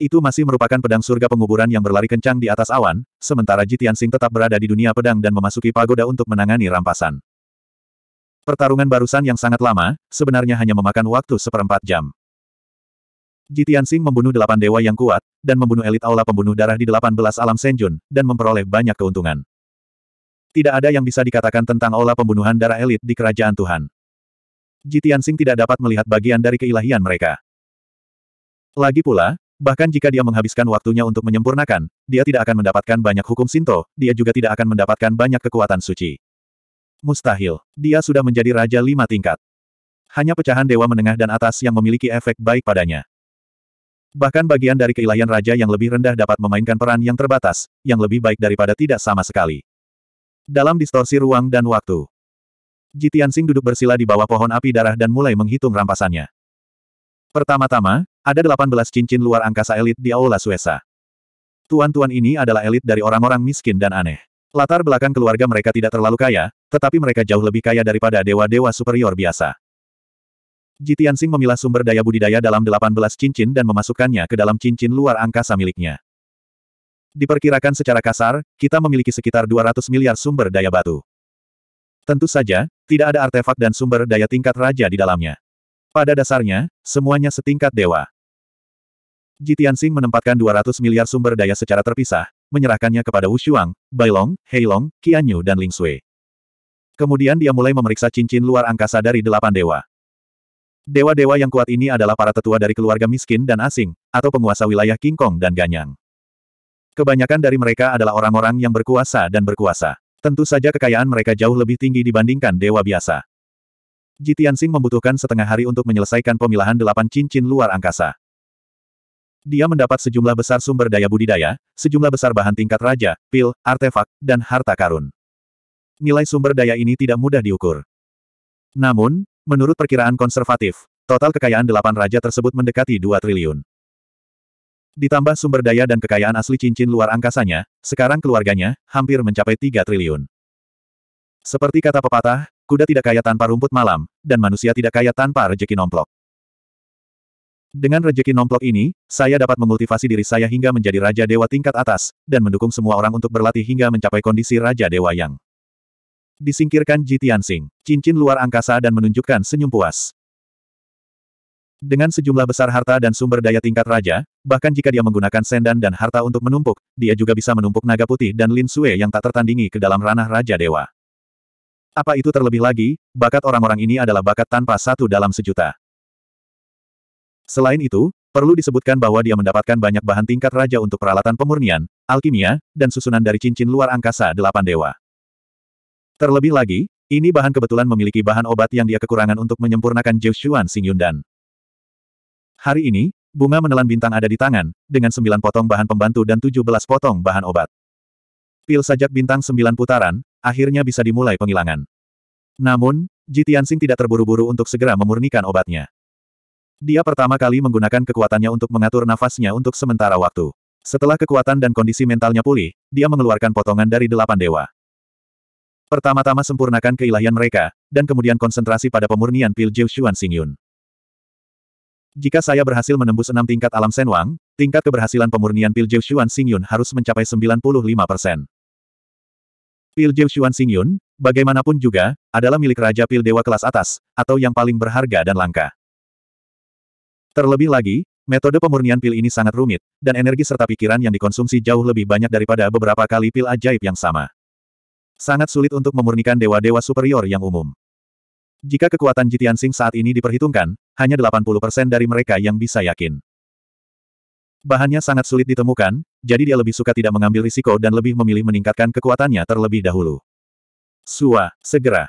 itu masih merupakan pedang surga penguburan yang berlari kencang di atas awan, sementara Jitian Sing tetap berada di dunia pedang dan memasuki pagoda untuk menangani rampasan. Pertarungan barusan yang sangat lama, sebenarnya hanya memakan waktu seperempat jam. Jitian Sing membunuh delapan dewa yang kuat, dan membunuh elit aula pembunuh darah di delapan belas alam Senjun, dan memperoleh banyak keuntungan. Tidak ada yang bisa dikatakan tentang aula pembunuhan darah elit di kerajaan Tuhan. Jitian Sing tidak dapat melihat bagian dari keilahian mereka. Lagi pula, Bahkan jika dia menghabiskan waktunya untuk menyempurnakan, dia tidak akan mendapatkan banyak hukum Sinto, dia juga tidak akan mendapatkan banyak kekuatan suci. Mustahil. Dia sudah menjadi raja lima tingkat. Hanya pecahan dewa menengah dan atas yang memiliki efek baik padanya. Bahkan bagian dari keilahian raja yang lebih rendah dapat memainkan peran yang terbatas, yang lebih baik daripada tidak sama sekali. Dalam distorsi ruang dan waktu, Jitian Sing duduk bersila di bawah pohon api darah dan mulai menghitung rampasannya. Pertama-tama, ada 18 cincin luar angkasa elit di Aula Suesa. Tuan-tuan ini adalah elit dari orang-orang miskin dan aneh. Latar belakang keluarga mereka tidak terlalu kaya, tetapi mereka jauh lebih kaya daripada dewa-dewa superior biasa. Jitian Sing memilah sumber daya budidaya dalam 18 cincin dan memasukkannya ke dalam cincin luar angkasa miliknya. Diperkirakan secara kasar, kita memiliki sekitar 200 miliar sumber daya batu. Tentu saja, tidak ada artefak dan sumber daya tingkat raja di dalamnya. Pada dasarnya, semuanya setingkat dewa. Jitiansing menempatkan 200 miliar sumber daya secara terpisah, menyerahkannya kepada Wu Shuang, Bailong, Heilong, Qianyu dan Ling Sui. Kemudian dia mulai memeriksa cincin luar angkasa dari delapan dewa. Dewa-dewa yang kuat ini adalah para tetua dari keluarga miskin dan asing, atau penguasa wilayah King Kong dan Ganyang. Kebanyakan dari mereka adalah orang-orang yang berkuasa dan berkuasa. Tentu saja kekayaan mereka jauh lebih tinggi dibandingkan dewa biasa. Jitian Tianxing membutuhkan setengah hari untuk menyelesaikan pemilahan delapan cincin luar angkasa. Dia mendapat sejumlah besar sumber daya budidaya, sejumlah besar bahan tingkat raja, pil, artefak, dan harta karun. Nilai sumber daya ini tidak mudah diukur. Namun, menurut perkiraan konservatif, total kekayaan delapan raja tersebut mendekati dua triliun. Ditambah sumber daya dan kekayaan asli cincin luar angkasanya, sekarang keluarganya, hampir mencapai tiga triliun. Seperti kata pepatah, kuda tidak kaya tanpa rumput malam, dan manusia tidak kaya tanpa rejeki nomplok. Dengan rejeki nomplok ini, saya dapat mengultivasi diri saya hingga menjadi Raja Dewa tingkat atas, dan mendukung semua orang untuk berlatih hingga mencapai kondisi Raja Dewa yang disingkirkan Ji Tianxing, cincin luar angkasa dan menunjukkan senyum puas. Dengan sejumlah besar harta dan sumber daya tingkat raja, bahkan jika dia menggunakan sendan dan harta untuk menumpuk, dia juga bisa menumpuk naga putih dan Lin Sue yang tak tertandingi ke dalam ranah Raja Dewa. Apa itu terlebih lagi, bakat orang-orang ini adalah bakat tanpa satu dalam sejuta. Selain itu, perlu disebutkan bahwa dia mendapatkan banyak bahan tingkat raja untuk peralatan pemurnian, alkimia, dan susunan dari cincin luar angkasa delapan dewa. Terlebih lagi, ini bahan kebetulan memiliki bahan obat yang dia kekurangan untuk menyempurnakan Jiushuan Xing Yundan. Hari ini, bunga menelan bintang ada di tangan, dengan sembilan potong bahan pembantu dan tujuh belas potong bahan obat. Pil sajak bintang sembilan putaran, Akhirnya bisa dimulai penghilangan. Namun, Jitiansing tidak terburu-buru untuk segera memurnikan obatnya. Dia pertama kali menggunakan kekuatannya untuk mengatur nafasnya untuk sementara waktu. Setelah kekuatan dan kondisi mentalnya pulih, dia mengeluarkan potongan dari delapan dewa. Pertama-tama sempurnakan keilahian mereka, dan kemudian konsentrasi pada pemurnian pil Jiu Xuan Jika saya berhasil menembus enam tingkat alam Senwang, tingkat keberhasilan pemurnian pil Jiu Xuan Xing Yun harus mencapai 95 persen. Pil Xuan Xingyun, bagaimanapun juga, adalah milik Raja Pil Dewa kelas atas, atau yang paling berharga dan langka. Terlebih lagi, metode pemurnian pil ini sangat rumit, dan energi serta pikiran yang dikonsumsi jauh lebih banyak daripada beberapa kali pil ajaib yang sama. Sangat sulit untuk memurnikan dewa-dewa superior yang umum. Jika kekuatan Jitian Sing saat ini diperhitungkan, hanya 80% dari mereka yang bisa yakin. Bahannya sangat sulit ditemukan, jadi dia lebih suka tidak mengambil risiko dan lebih memilih meningkatkan kekuatannya terlebih dahulu. Sua, segera.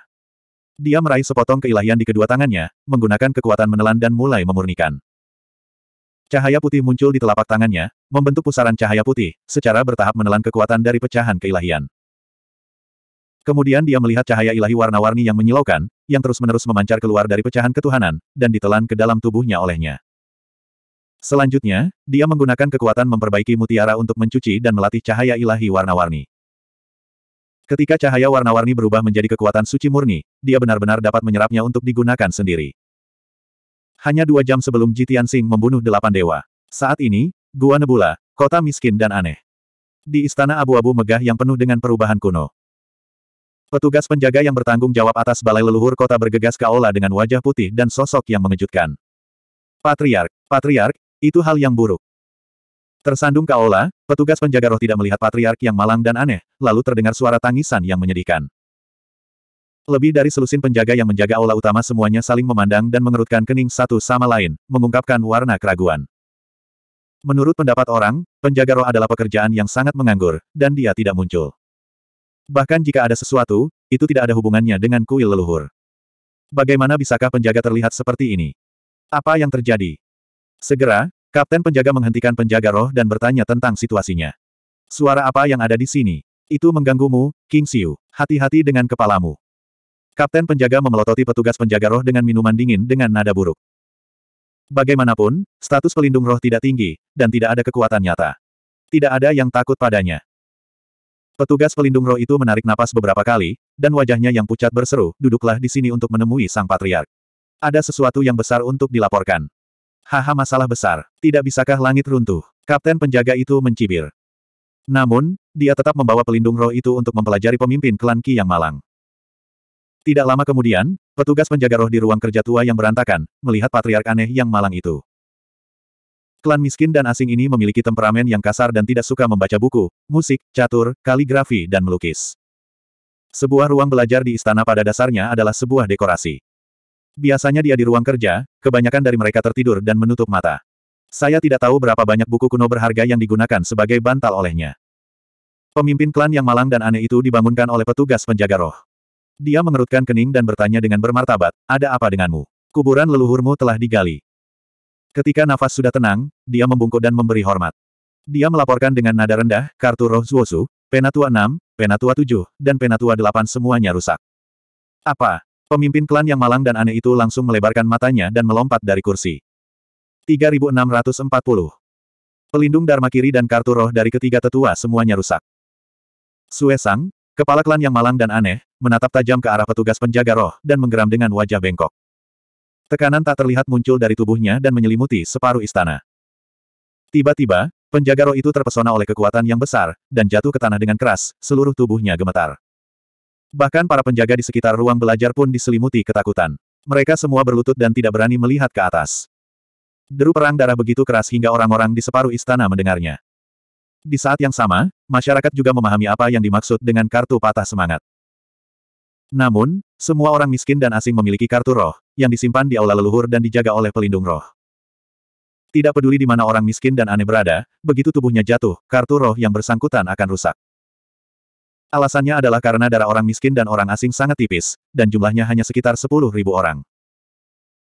Dia meraih sepotong keilahian di kedua tangannya, menggunakan kekuatan menelan dan mulai memurnikan. Cahaya putih muncul di telapak tangannya, membentuk pusaran cahaya putih, secara bertahap menelan kekuatan dari pecahan keilahian. Kemudian dia melihat cahaya ilahi warna-warni yang menyilaukan, yang terus-menerus memancar keluar dari pecahan ketuhanan, dan ditelan ke dalam tubuhnya olehnya. Selanjutnya, dia menggunakan kekuatan memperbaiki mutiara untuk mencuci dan melatih cahaya ilahi warna-warni. Ketika cahaya warna-warni berubah menjadi kekuatan suci murni, dia benar-benar dapat menyerapnya untuk digunakan sendiri. Hanya dua jam sebelum Jitian Sing membunuh delapan dewa. Saat ini, Gua Nebula, kota miskin dan aneh. Di istana abu-abu megah yang penuh dengan perubahan kuno. Petugas penjaga yang bertanggung jawab atas balai leluhur kota bergegas ke aula dengan wajah putih dan sosok yang mengejutkan. Patriark, Patriark, itu hal yang buruk. Tersandung Kaola, petugas penjaga roh tidak melihat patriark yang malang dan aneh, lalu terdengar suara tangisan yang menyedihkan. Lebih dari selusin penjaga yang menjaga aula utama semuanya saling memandang dan mengerutkan kening satu sama lain, mengungkapkan warna keraguan. Menurut pendapat orang, penjaga roh adalah pekerjaan yang sangat menganggur, dan dia tidak muncul. Bahkan jika ada sesuatu, itu tidak ada hubungannya dengan kuil leluhur. Bagaimana bisakah penjaga terlihat seperti ini? Apa yang terjadi? Segera, Kapten penjaga menghentikan penjaga roh dan bertanya tentang situasinya. Suara apa yang ada di sini? Itu mengganggumu, King Siu. Hati-hati dengan kepalamu. Kapten penjaga memelototi petugas penjaga roh dengan minuman dingin dengan nada buruk. Bagaimanapun, status pelindung roh tidak tinggi, dan tidak ada kekuatan nyata. Tidak ada yang takut padanya. Petugas pelindung roh itu menarik napas beberapa kali, dan wajahnya yang pucat berseru, duduklah di sini untuk menemui sang patriark. Ada sesuatu yang besar untuk dilaporkan. Haha masalah besar, tidak bisakah langit runtuh? Kapten penjaga itu mencibir. Namun, dia tetap membawa pelindung roh itu untuk mempelajari pemimpin klan Ki yang malang. Tidak lama kemudian, petugas penjaga roh di ruang kerja tua yang berantakan, melihat patriark aneh yang malang itu. Klan miskin dan asing ini memiliki temperamen yang kasar dan tidak suka membaca buku, musik, catur, kaligrafi dan melukis. Sebuah ruang belajar di istana pada dasarnya adalah sebuah dekorasi. Biasanya dia di ruang kerja, kebanyakan dari mereka tertidur dan menutup mata. Saya tidak tahu berapa banyak buku kuno berharga yang digunakan sebagai bantal olehnya. Pemimpin klan yang malang dan aneh itu dibangunkan oleh petugas penjaga roh. Dia mengerutkan kening dan bertanya dengan bermartabat, ada apa denganmu? Kuburan leluhurmu telah digali. Ketika nafas sudah tenang, dia membungkuk dan memberi hormat. Dia melaporkan dengan nada rendah, kartu roh Zuosu, Penatua 6, Penatua 7, dan Penatua 8 semuanya rusak. Apa? Pemimpin klan yang malang dan aneh itu langsung melebarkan matanya dan melompat dari kursi. 3640. Pelindung Dharma Kiri dan kartu roh dari ketiga tetua semuanya rusak. Suesang, kepala klan yang malang dan aneh, menatap tajam ke arah petugas penjaga roh dan menggeram dengan wajah bengkok. Tekanan tak terlihat muncul dari tubuhnya dan menyelimuti separuh istana. Tiba-tiba, penjaga roh itu terpesona oleh kekuatan yang besar, dan jatuh ke tanah dengan keras, seluruh tubuhnya gemetar. Bahkan para penjaga di sekitar ruang belajar pun diselimuti ketakutan. Mereka semua berlutut dan tidak berani melihat ke atas. Deru perang darah begitu keras hingga orang-orang di separuh istana mendengarnya. Di saat yang sama, masyarakat juga memahami apa yang dimaksud dengan kartu patah semangat. Namun, semua orang miskin dan asing memiliki kartu roh, yang disimpan di aula leluhur dan dijaga oleh pelindung roh. Tidak peduli di mana orang miskin dan aneh berada, begitu tubuhnya jatuh, kartu roh yang bersangkutan akan rusak. Alasannya adalah karena darah orang miskin dan orang asing sangat tipis, dan jumlahnya hanya sekitar 10.000 orang.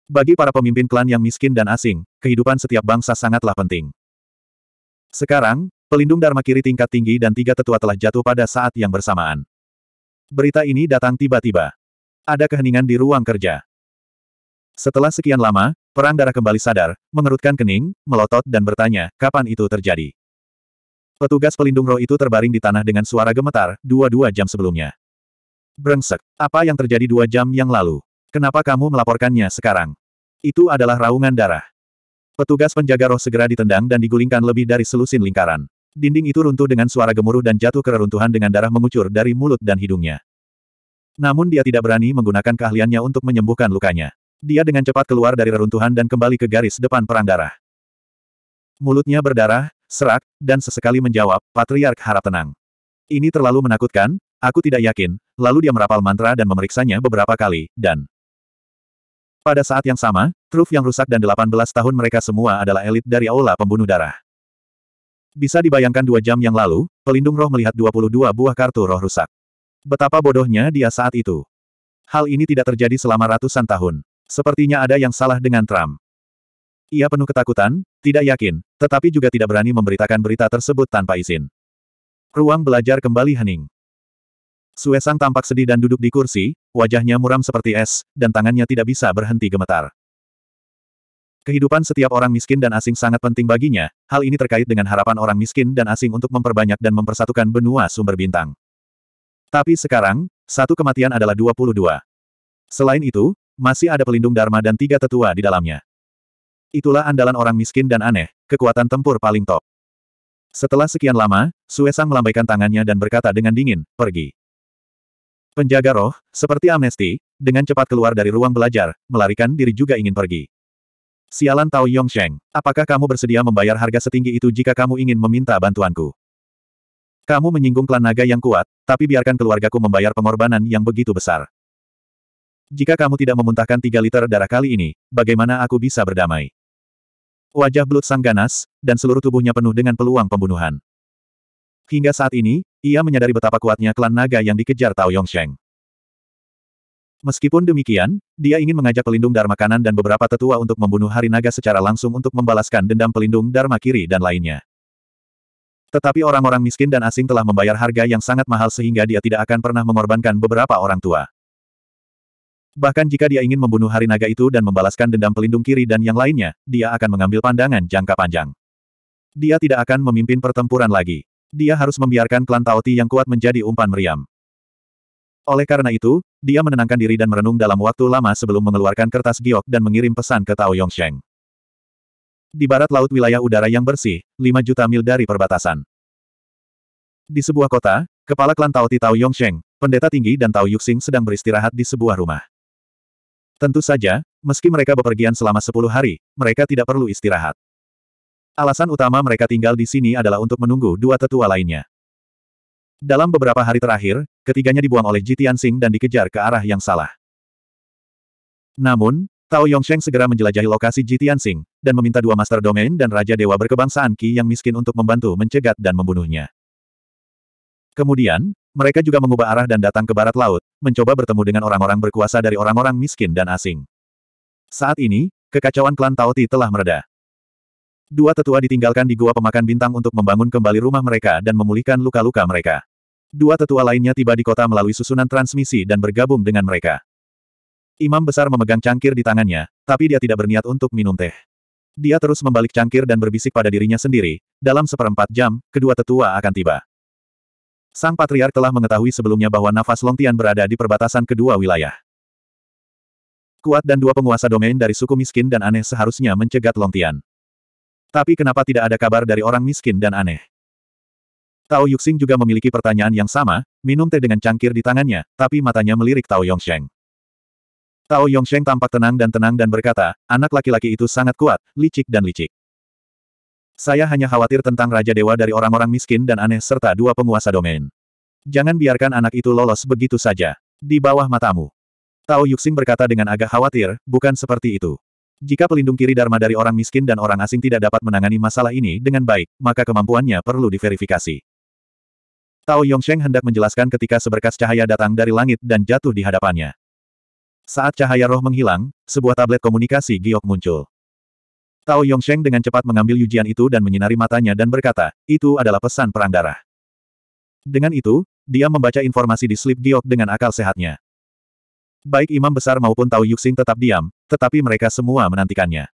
Bagi para pemimpin klan yang miskin dan asing, kehidupan setiap bangsa sangatlah penting. Sekarang, pelindung Dharma Kiri tingkat tinggi dan tiga tetua telah jatuh pada saat yang bersamaan. Berita ini datang tiba-tiba. Ada keheningan di ruang kerja. Setelah sekian lama, perang darah kembali sadar, mengerutkan kening, melotot dan bertanya, kapan itu terjadi? Petugas pelindung roh itu terbaring di tanah dengan suara gemetar, dua-dua jam sebelumnya. Brengsek, apa yang terjadi dua jam yang lalu? Kenapa kamu melaporkannya sekarang? Itu adalah raungan darah. Petugas penjaga roh segera ditendang dan digulingkan lebih dari selusin lingkaran. Dinding itu runtuh dengan suara gemuruh dan jatuh ke reruntuhan dengan darah mengucur dari mulut dan hidungnya. Namun dia tidak berani menggunakan keahliannya untuk menyembuhkan lukanya. Dia dengan cepat keluar dari reruntuhan dan kembali ke garis depan perang darah. Mulutnya berdarah, serak, dan sesekali menjawab, Patriark harap tenang. Ini terlalu menakutkan, aku tidak yakin, lalu dia merapal mantra dan memeriksanya beberapa kali, dan... Pada saat yang sama, truf yang rusak dan 18 tahun mereka semua adalah elit dari aula pembunuh darah. Bisa dibayangkan dua jam yang lalu, pelindung roh melihat 22 buah kartu roh rusak. Betapa bodohnya dia saat itu. Hal ini tidak terjadi selama ratusan tahun. Sepertinya ada yang salah dengan Trump. Ia penuh ketakutan, tidak yakin, tetapi juga tidak berani memberitakan berita tersebut tanpa izin. Ruang belajar kembali hening. Suesang tampak sedih dan duduk di kursi, wajahnya muram seperti es, dan tangannya tidak bisa berhenti gemetar. Kehidupan setiap orang miskin dan asing sangat penting baginya, hal ini terkait dengan harapan orang miskin dan asing untuk memperbanyak dan mempersatukan benua sumber bintang. Tapi sekarang, satu kematian adalah 22. Selain itu, masih ada pelindung Dharma dan tiga tetua di dalamnya. Itulah andalan orang miskin dan aneh, kekuatan tempur paling top. Setelah sekian lama, Suesang melambaikan tangannya dan berkata dengan dingin, pergi. Penjaga roh, seperti amnesti, dengan cepat keluar dari ruang belajar, melarikan diri juga ingin pergi. Sialan Tao Yongsheng, apakah kamu bersedia membayar harga setinggi itu jika kamu ingin meminta bantuanku? Kamu menyinggung klan naga yang kuat, tapi biarkan keluargaku membayar pengorbanan yang begitu besar. Jika kamu tidak memuntahkan tiga liter darah kali ini, bagaimana aku bisa berdamai? wajah belut sang ganas, dan seluruh tubuhnya penuh dengan peluang pembunuhan. Hingga saat ini, ia menyadari betapa kuatnya klan naga yang dikejar Tao Yongsheng. Meskipun demikian, dia ingin mengajak pelindung Dharma kanan dan beberapa tetua untuk membunuh Hari Naga secara langsung untuk membalaskan dendam pelindung Dharma kiri dan lainnya. Tetapi orang-orang miskin dan asing telah membayar harga yang sangat mahal sehingga dia tidak akan pernah mengorbankan beberapa orang tua. Bahkan jika dia ingin membunuh hari naga itu dan membalaskan dendam pelindung kiri dan yang lainnya, dia akan mengambil pandangan jangka panjang. Dia tidak akan memimpin pertempuran lagi. Dia harus membiarkan klan Taoti yang kuat menjadi umpan meriam. Oleh karena itu, dia menenangkan diri dan merenung dalam waktu lama sebelum mengeluarkan kertas giok dan mengirim pesan ke Tao Yongsheng. Di barat laut wilayah udara yang bersih, 5 juta mil dari perbatasan. Di sebuah kota, kepala klan Tao Tao Yongsheng, pendeta tinggi dan Tao Yuxing sedang beristirahat di sebuah rumah. Tentu saja, meski mereka bepergian selama sepuluh hari, mereka tidak perlu istirahat. Alasan utama mereka tinggal di sini adalah untuk menunggu dua tetua lainnya. Dalam beberapa hari terakhir, ketiganya dibuang oleh Jitian Sing dan dikejar ke arah yang salah. Namun, Tao Yongsheng segera menjelajahi lokasi Jitian Sing, dan meminta dua master domain dan raja dewa berkebangsaan Qi yang miskin untuk membantu mencegat dan membunuhnya. Kemudian, mereka juga mengubah arah dan datang ke barat laut, mencoba bertemu dengan orang-orang berkuasa dari orang-orang miskin dan asing. Saat ini, kekacauan klan Taoti telah mereda. Dua tetua ditinggalkan di gua pemakan bintang untuk membangun kembali rumah mereka dan memulihkan luka-luka mereka. Dua tetua lainnya tiba di kota melalui susunan transmisi dan bergabung dengan mereka. Imam besar memegang cangkir di tangannya, tapi dia tidak berniat untuk minum teh. Dia terus membalik cangkir dan berbisik pada dirinya sendiri, dalam seperempat jam, kedua tetua akan tiba. Sang Patriark telah mengetahui sebelumnya bahwa nafas Longtian berada di perbatasan kedua wilayah. Kuat dan dua penguasa domain dari suku miskin dan aneh seharusnya mencegat Longtian. Tapi kenapa tidak ada kabar dari orang miskin dan aneh? Tao Yuxing juga memiliki pertanyaan yang sama, minum teh dengan cangkir di tangannya, tapi matanya melirik Tao Yongsheng. Tao Yongsheng tampak tenang dan tenang dan berkata, anak laki-laki itu sangat kuat, licik dan licik. Saya hanya khawatir tentang Raja Dewa dari orang-orang miskin dan aneh serta dua penguasa domain. Jangan biarkan anak itu lolos begitu saja. Di bawah matamu. Tao Yuxing berkata dengan agak khawatir, bukan seperti itu. Jika pelindung kiri Dharma dari orang miskin dan orang asing tidak dapat menangani masalah ini dengan baik, maka kemampuannya perlu diverifikasi. Tao Yongsheng hendak menjelaskan ketika seberkas cahaya datang dari langit dan jatuh di hadapannya. Saat cahaya roh menghilang, sebuah tablet komunikasi giok muncul. Tao Yongsheng dengan cepat mengambil ujian itu dan menyinari matanya dan berkata, itu adalah pesan perang darah. Dengan itu, dia membaca informasi di slip giok dengan akal sehatnya. Baik imam besar maupun Tao Yuxing tetap diam, tetapi mereka semua menantikannya.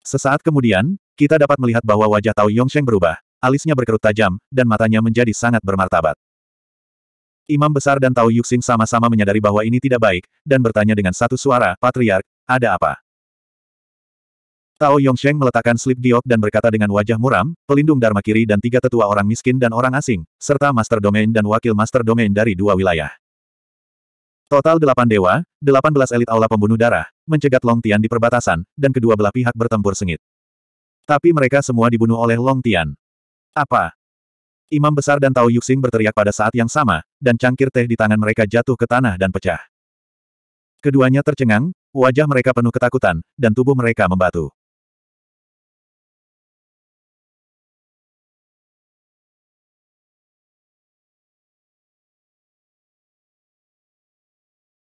Sesaat kemudian, kita dapat melihat bahwa wajah Tao Yongsheng berubah, alisnya berkerut tajam, dan matanya menjadi sangat bermartabat. Imam besar dan Tao Yuxing sama-sama menyadari bahwa ini tidak baik, dan bertanya dengan satu suara, Patriark, ada apa? Tao Yongsheng meletakkan slip diok dan berkata dengan wajah muram, pelindung Dharma Kiri dan tiga tetua orang miskin dan orang asing, serta Master Domain dan Wakil Master Domain dari dua wilayah. Total delapan dewa, delapan belas elit aula pembunuh darah, mencegat Long Tian di perbatasan, dan kedua belah pihak bertempur sengit. Tapi mereka semua dibunuh oleh Long Tian. Apa? Imam Besar dan Tao Yuxing berteriak pada saat yang sama, dan cangkir teh di tangan mereka jatuh ke tanah dan pecah. Keduanya tercengang, wajah mereka penuh ketakutan, dan tubuh mereka membatu.